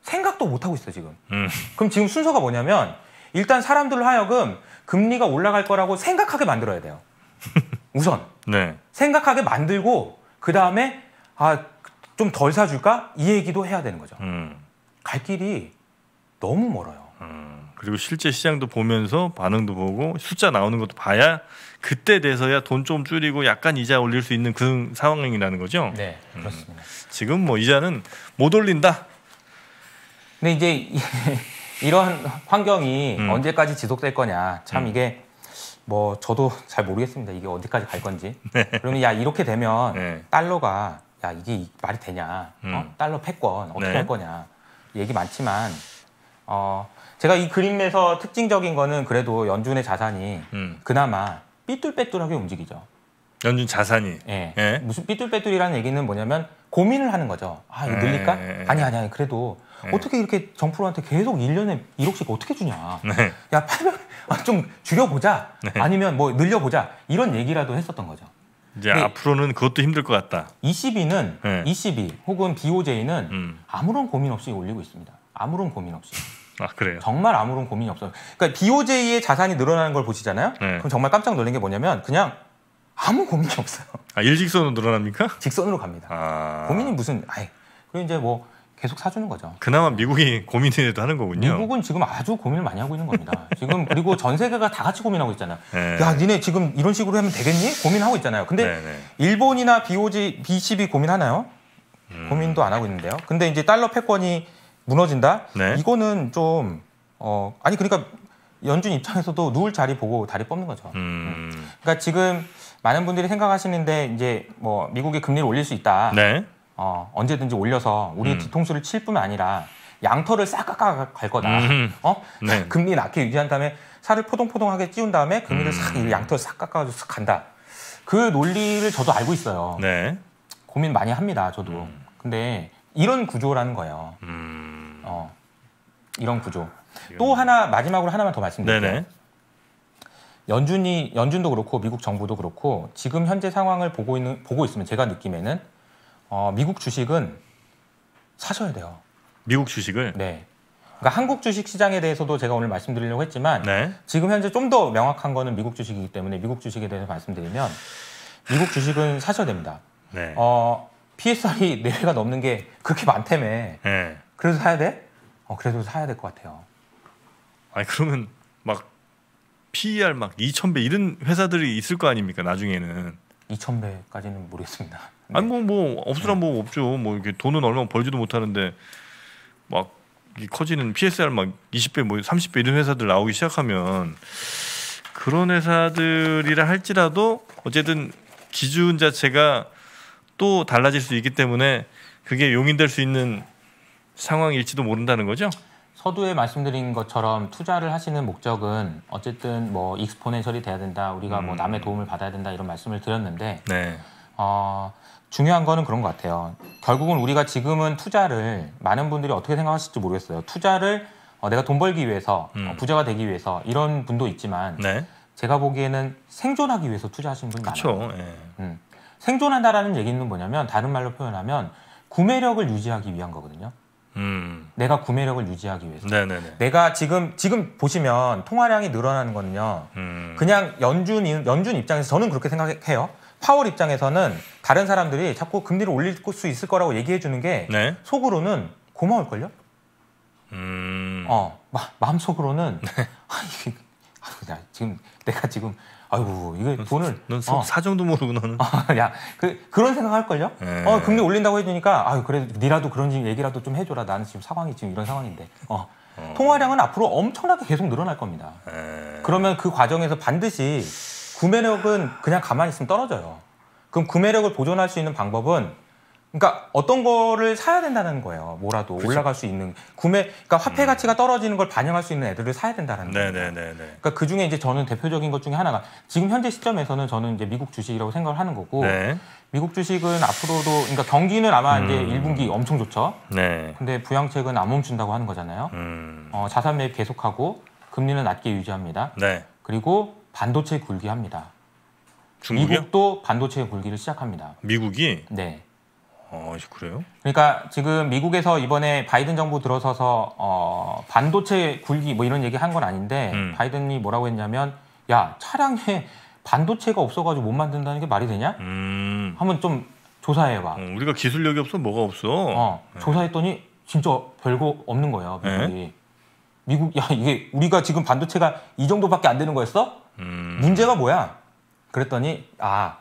생각도 못 하고 있어 지금. 음. 그럼 지금 순서가 뭐냐면 일단 사람들로 하여금 금리가 올라갈 거라고 생각하게 만들어야 돼요. 우선 네. 생각하게 만들고 그 다음에 아좀 덜 사줄까 이 얘기도 해야 되는 거죠. 음. 갈 길이 너무 멀어요. 음. 그리고 실제 시장도 보면서 반응도 보고 숫자 나오는 것도 봐야 그때 돼서야 돈 좀 줄이고 약간 이자 올릴 수 있는 그 상황이라는 거죠. 네, 그렇습니다. 음. 지금 뭐 이자는 못 올린다. 근데 이제 이러한 환경이 음. 언제까지 지속될 거냐. 참 음. 이게 뭐 저도 잘 모르겠습니다. 이게 어디까지 갈 건지. 네. 그러면 야 이렇게 되면 네. 달러가 야 이게 말이 되냐. 음. 어? 달러 패권 어떻게 네. 할 거냐. 얘기 많지만 어 제가 이 그림에서 특징적인 거는 그래도 연준의 자산이 음. 그나마 삐뚤빼뚤하게 움직이죠. 연준 자산이. 예. 예. 무슨 삐뚤빼뚤이라는 얘기는 뭐냐면 고민을 하는 거죠. 아, 이거 늘릴까? 예. 예, 예. 아니, 아니, 아니. 그래도 네. 어떻게 이렇게 정프로한테 계속 1년에 1억씩 어떻게 주냐. 네. 야, 800, 아, 좀 줄여보자. 네. 아니면 뭐 늘려보자. 이런 얘기라도 했었던 거죠. 이제 앞으로는 그것도 힘들 것 같다. ECB는, 네. ECB 혹은 BOJ는 음. 아무런 고민 없이 올리고 있습니다. 아무런 고민 없이. 아, 그래요? 정말 아무런 고민이 없어요. 그러니까 BOJ의 자산이 늘어나는 걸 보시잖아요. 네. 그럼 정말 깜짝 놀란 게 뭐냐면 그냥 아무 고민이 없어요. 아, 일직선으로 늘어납니까? 직선으로 갑니다. 아... 고민이 무슨, 아이 그리고 이제 뭐 계속 사주는 거죠. 그나마 미국이 고민이라도 하는 거군요. 미국은 지금 아주 고민을 많이 하고 있는 겁니다. 지금 그리고 전 세계가 다 같이 고민하고 있잖아요. 네. 야, 니네 지금 이런 식으로 하면 되겠니? 고민하고 있잖아요. 근데 네네. 네. 일본이나 BOG, BCB 고민하나요? 음. 고민도 안 하고 있는데요. 근데 이제 달러 패권이 무너진다? 네. 이거는 좀 어, 아니 그러니까 연준 입장에서도 누울 자리 보고 다리 뽑는 거죠. 음. 음. 그러니까 지금 많은 분들이 생각하시는데 이제 뭐 미국이 금리를 올릴 수 있다. 네. 어, 언제든지 올려서 우리 음. 뒤통수를 칠 뿐만 아니라 양털을 싹 깎아갈 거다. 음. 어? 네. 금리 낮게 유지한 다음에 살을 포동포동하게 찌운 다음에 금리를 음. 싹 양털 싹 깎아가지고 싹 간다. 그 논리를 저도 알고 있어요. 네. 고민 많이 합니다. 저도. 음. 근데 이런 구조라는 거예요. 음. 어, 이런 구조. 또 하나 마지막으로 하나만 더 말씀드릴게요. 연준이 연준도 그렇고 미국 정부도 그렇고 지금 현재 상황을 보고 있는 보고 있으면 제가 느낌에는 어, 미국 주식은 사셔야 돼요. 미국 주식을? 네. 그러니까 한국 주식 시장에 대해서도 제가 오늘 말씀드리려고 했지만 네. 지금 현재 좀 더 명확한 거는 미국 주식이기 때문에 미국 주식에 대해서 말씀드리면 미국 주식은 사셔야 됩니다. 네. 어, p s r 4배가 넘는 게 그렇게 많다며. 네. 그래서 사야 돼? 어, 그래도 사야 될 것 같아요. 아니 그러면 막 PER 막 2,000배 이런 회사들이 있을 거 아닙니까 나중에는? 2,000배까지는 모르겠습니다. 아니 뭐뭐 뭐, 없으란 뭐 없죠. 뭐 이렇게 돈은 얼마 벌지도 못하는데 막 커지는 PSR 막 20배 뭐 30배 이런 회사들 나오기 시작하면 그런 회사들이라 할지라도 어쨌든 기준 자체가 또 달라질 수 있기 때문에 그게 용인될 수 있는 상황일지도 모른다는 거죠. 서두에 말씀드린 것처럼 투자를 하시는 목적은 어쨌든 뭐익스포네셜이 돼야 된다, 우리가 뭐 음. 뭐 남의 도움을 받아야 된다 이런 말씀을 드렸는데 네. 어, 중요한 거는 그런 것 같아요. 결국은 우리가 지금은 투자를 많은 분들이 어떻게 생각하실지 모르겠어요. 투자를 어, 내가 돈 벌기 위해서 음. 어, 부자가 되기 위해서 이런 분도 있지만 네. 제가 보기에는 생존하기 위해서 투자하시는 분이 그쵸, 많아요. 예. 음. 생존한다라는 얘기는 뭐냐면 다른 말로 표현하면 구매력을 유지하기 위한 거거든요. 음. 내가 구매력을 유지하기 위해서. 네네네. 내가 지금 지금 보시면 통화량이 늘어나는 거는요. 음. 그냥 연준 연준 입장에서 저는 그렇게 생각해요. 파월 입장에서는 다른 사람들이 자꾸 금리를 올릴 수 있을 거라고 얘기해 주는 게 네. 속으로는 고마울걸요? 음... 어, 마, 마음속으로는 네. 아, 이게, 아, 지금 내가 지금 아이고 이거 넌, 돈을 넌 어. 사정도 모르고 너는 아, 야 그, 그런 생각할 걸요? 어, 네. 어 금리 올린다고 해주니까 아 그래 니라도 그런 얘기라도 좀 해줘라 나는 지금 상황이 지금 이런 상황인데 어. 어. 통화량은 앞으로 엄청나게 계속 늘어날 겁니다. 에... 네. 그러면 그 과정에서 반드시 구매력은 그냥 가만히 있으면 떨어져요. 그럼 구매력을 보존할 수 있는 방법은 그러니까 어떤 거를 사야 된다는 거예요. 뭐라도 그렇 올라갈 수 있는 구매 그러니까 화폐 음. 가치가 떨어지는 걸 반영할 수 있는 애들을 사야 된다는 거예요. 네네네. 그러니까 그 중에 이제 저는 대표적인 것 중에 하나가 지금 현재 시점에서는 저는 이제 미국 주식이라고 생각을 하는 거고 네. 미국 주식은 앞으로도 그러니까 경기는 아마 음. 이제 1분기 엄청 좋죠. 네. 근데 부양책은 안 멈춘다고 하는 거잖아요. 음. 어, 자산 매입 계속하고 금리는 낮게 유지합니다. 네. 그리고 반도체 굴기합니다. 중국이요? 미국도 반도체 굴기를 시작합니다. 미국이? 네. 어, 그래요? 그러니까 지금 미국에서 이번에 바이든 정부 들어서서 어, 반도체 굴기 뭐 이런 얘기 한 건 아닌데 음. 바이든이 뭐라고 했냐면 야 차량에 반도체가 없어가지고 못 만든다는 게 말이 되냐? 음. 한번 좀 조사해봐. 어, 우리가 기술력이 없어 뭐가 없어? 어, 네. 조사했더니 진짜 별거 없는 거예요. 미국이. 네? 미국 야 이게 우리가 지금 반도체가 이 정도밖에 안 되는 거였어? 음. 문제가 뭐야? 그랬더니 아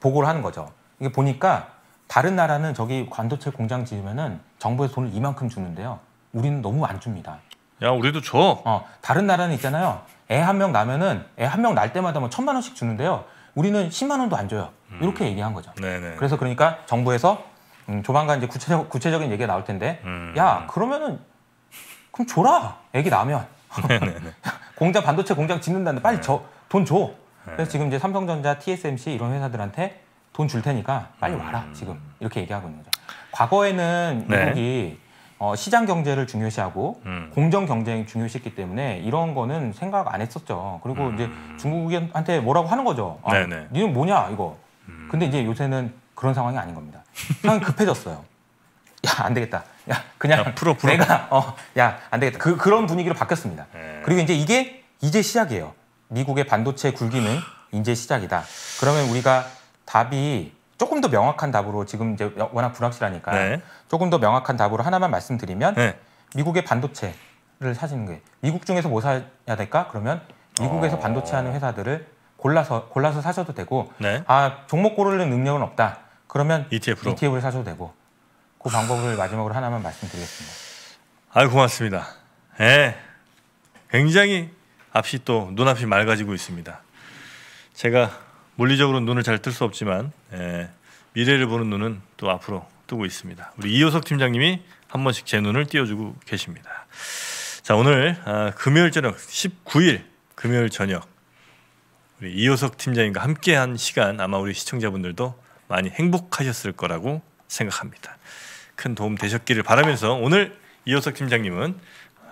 보고를 하는 거죠. 이게 보니까 다른 나라는 저기 관도체 공장 지으면은 정부에 돈을 이만큼 주는데요. 우리는 너무 안 줍니다. 야 우리도 줘. 어 다른 나라는 있잖아요. 애 한 명 나면은 애 한 명 날 때마다 뭐 천만 원씩 주는데요. 우리는 십만 원도 안 줘요. 음. 이렇게 얘기한 거죠. 네네. 네. 그래서 그러니까 정부에서 음, 조만간 이제 구체적, 구체적인 얘기가 나올 텐데, 음. 야 그러면은 그럼 줘라. 애기 나면 네, 네, 공장 반도체 공장 짓는다는데 빨리 네. 저돈 줘. 네. 그래서 지금 이제 삼성전자, TSMC 이런 회사들한테 돈 줄 테니까 빨리 음. 와라 지금 이렇게 얘기하고 있는 거죠. 과거에는 네. 미국이 어, 시장 경제를 중요시하고 음. 공정 경쟁 중요시했기 때문에 이런 거는 생각 안 했었죠. 그리고 음. 이제 중국한테 뭐라고 하는 거죠. 아, 네네. 네. 니는 뭐냐 이거. 음. 근데 이제 요새는 그런 상황이 아닌 겁니다. 상황 급해졌어요. 야 안 되겠다. 야 그냥 야, 풀어, 풀어. 내가 어야안 되겠다. 그 그런 분위기로 바뀌었습니다. 네. 그리고 이제 이게 이제 시작이에요. 미국의 반도체 굴기는 이제 시작이다. 그러면 우리가 답이 조금 더 명확한 답으로 지금 이제 워낙 불확실하니까 네. 조금 더 명확한 답으로 하나만 말씀드리면 네. 미국의 반도체를 사시는 게 미국 중에서 뭐 사야 될까? 그러면 미국에서 어... 반도체 하는 회사들을 골라서 골라서 사셔도 되고 네. 아 종목 고르는 능력은 없다. 그러면 ETF로. ETF를 사셔도 되고 그 방법을 마지막으로 하나만 말씀드리겠습니다. 아 고맙습니다. 예. 굉장히 앞이 또 눈앞이 맑아지고 있습니다. 제가 물리적으로 눈을 잘 뜰 수 없지만 에, 예, 미래를 보는 눈은 또 앞으로 뜨고 있습니다. 우리 이효석 팀장님이 한 번씩 제 눈을 띄워주고 계십니다. 자 오늘 아, 금요일 저녁 19일 금요일 저녁 우리 이효석 팀장님과 함께한 시간 아마 우리 시청자분들도 많이 행복하셨을 거라고 생각합니다. 큰 도움 되셨기를 바라면서 오늘 이효석 팀장님은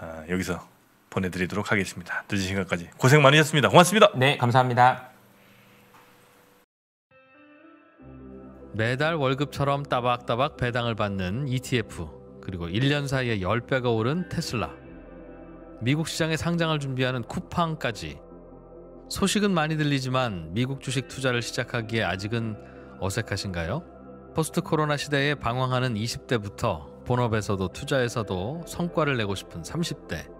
아, 여기서 보내드리도록 하겠습니다. 늦은 시간까지 고생 많으셨습니다. 고맙습니다. 네, 감사합니다. 매달 월급처럼 따박따박 배당을 받는 ETF 그리고 1년 사이에 10배가 오른 테슬라 미국 시장에 상장을 준비하는 쿠팡까지 소식은 많이 들리지만 미국 주식 투자를 시작하기에 아직은 어색하신가요? 포스트 코로나 시대에 방황하는 20대부터 본업에서도 투자에서도 성과를 내고 싶은 30대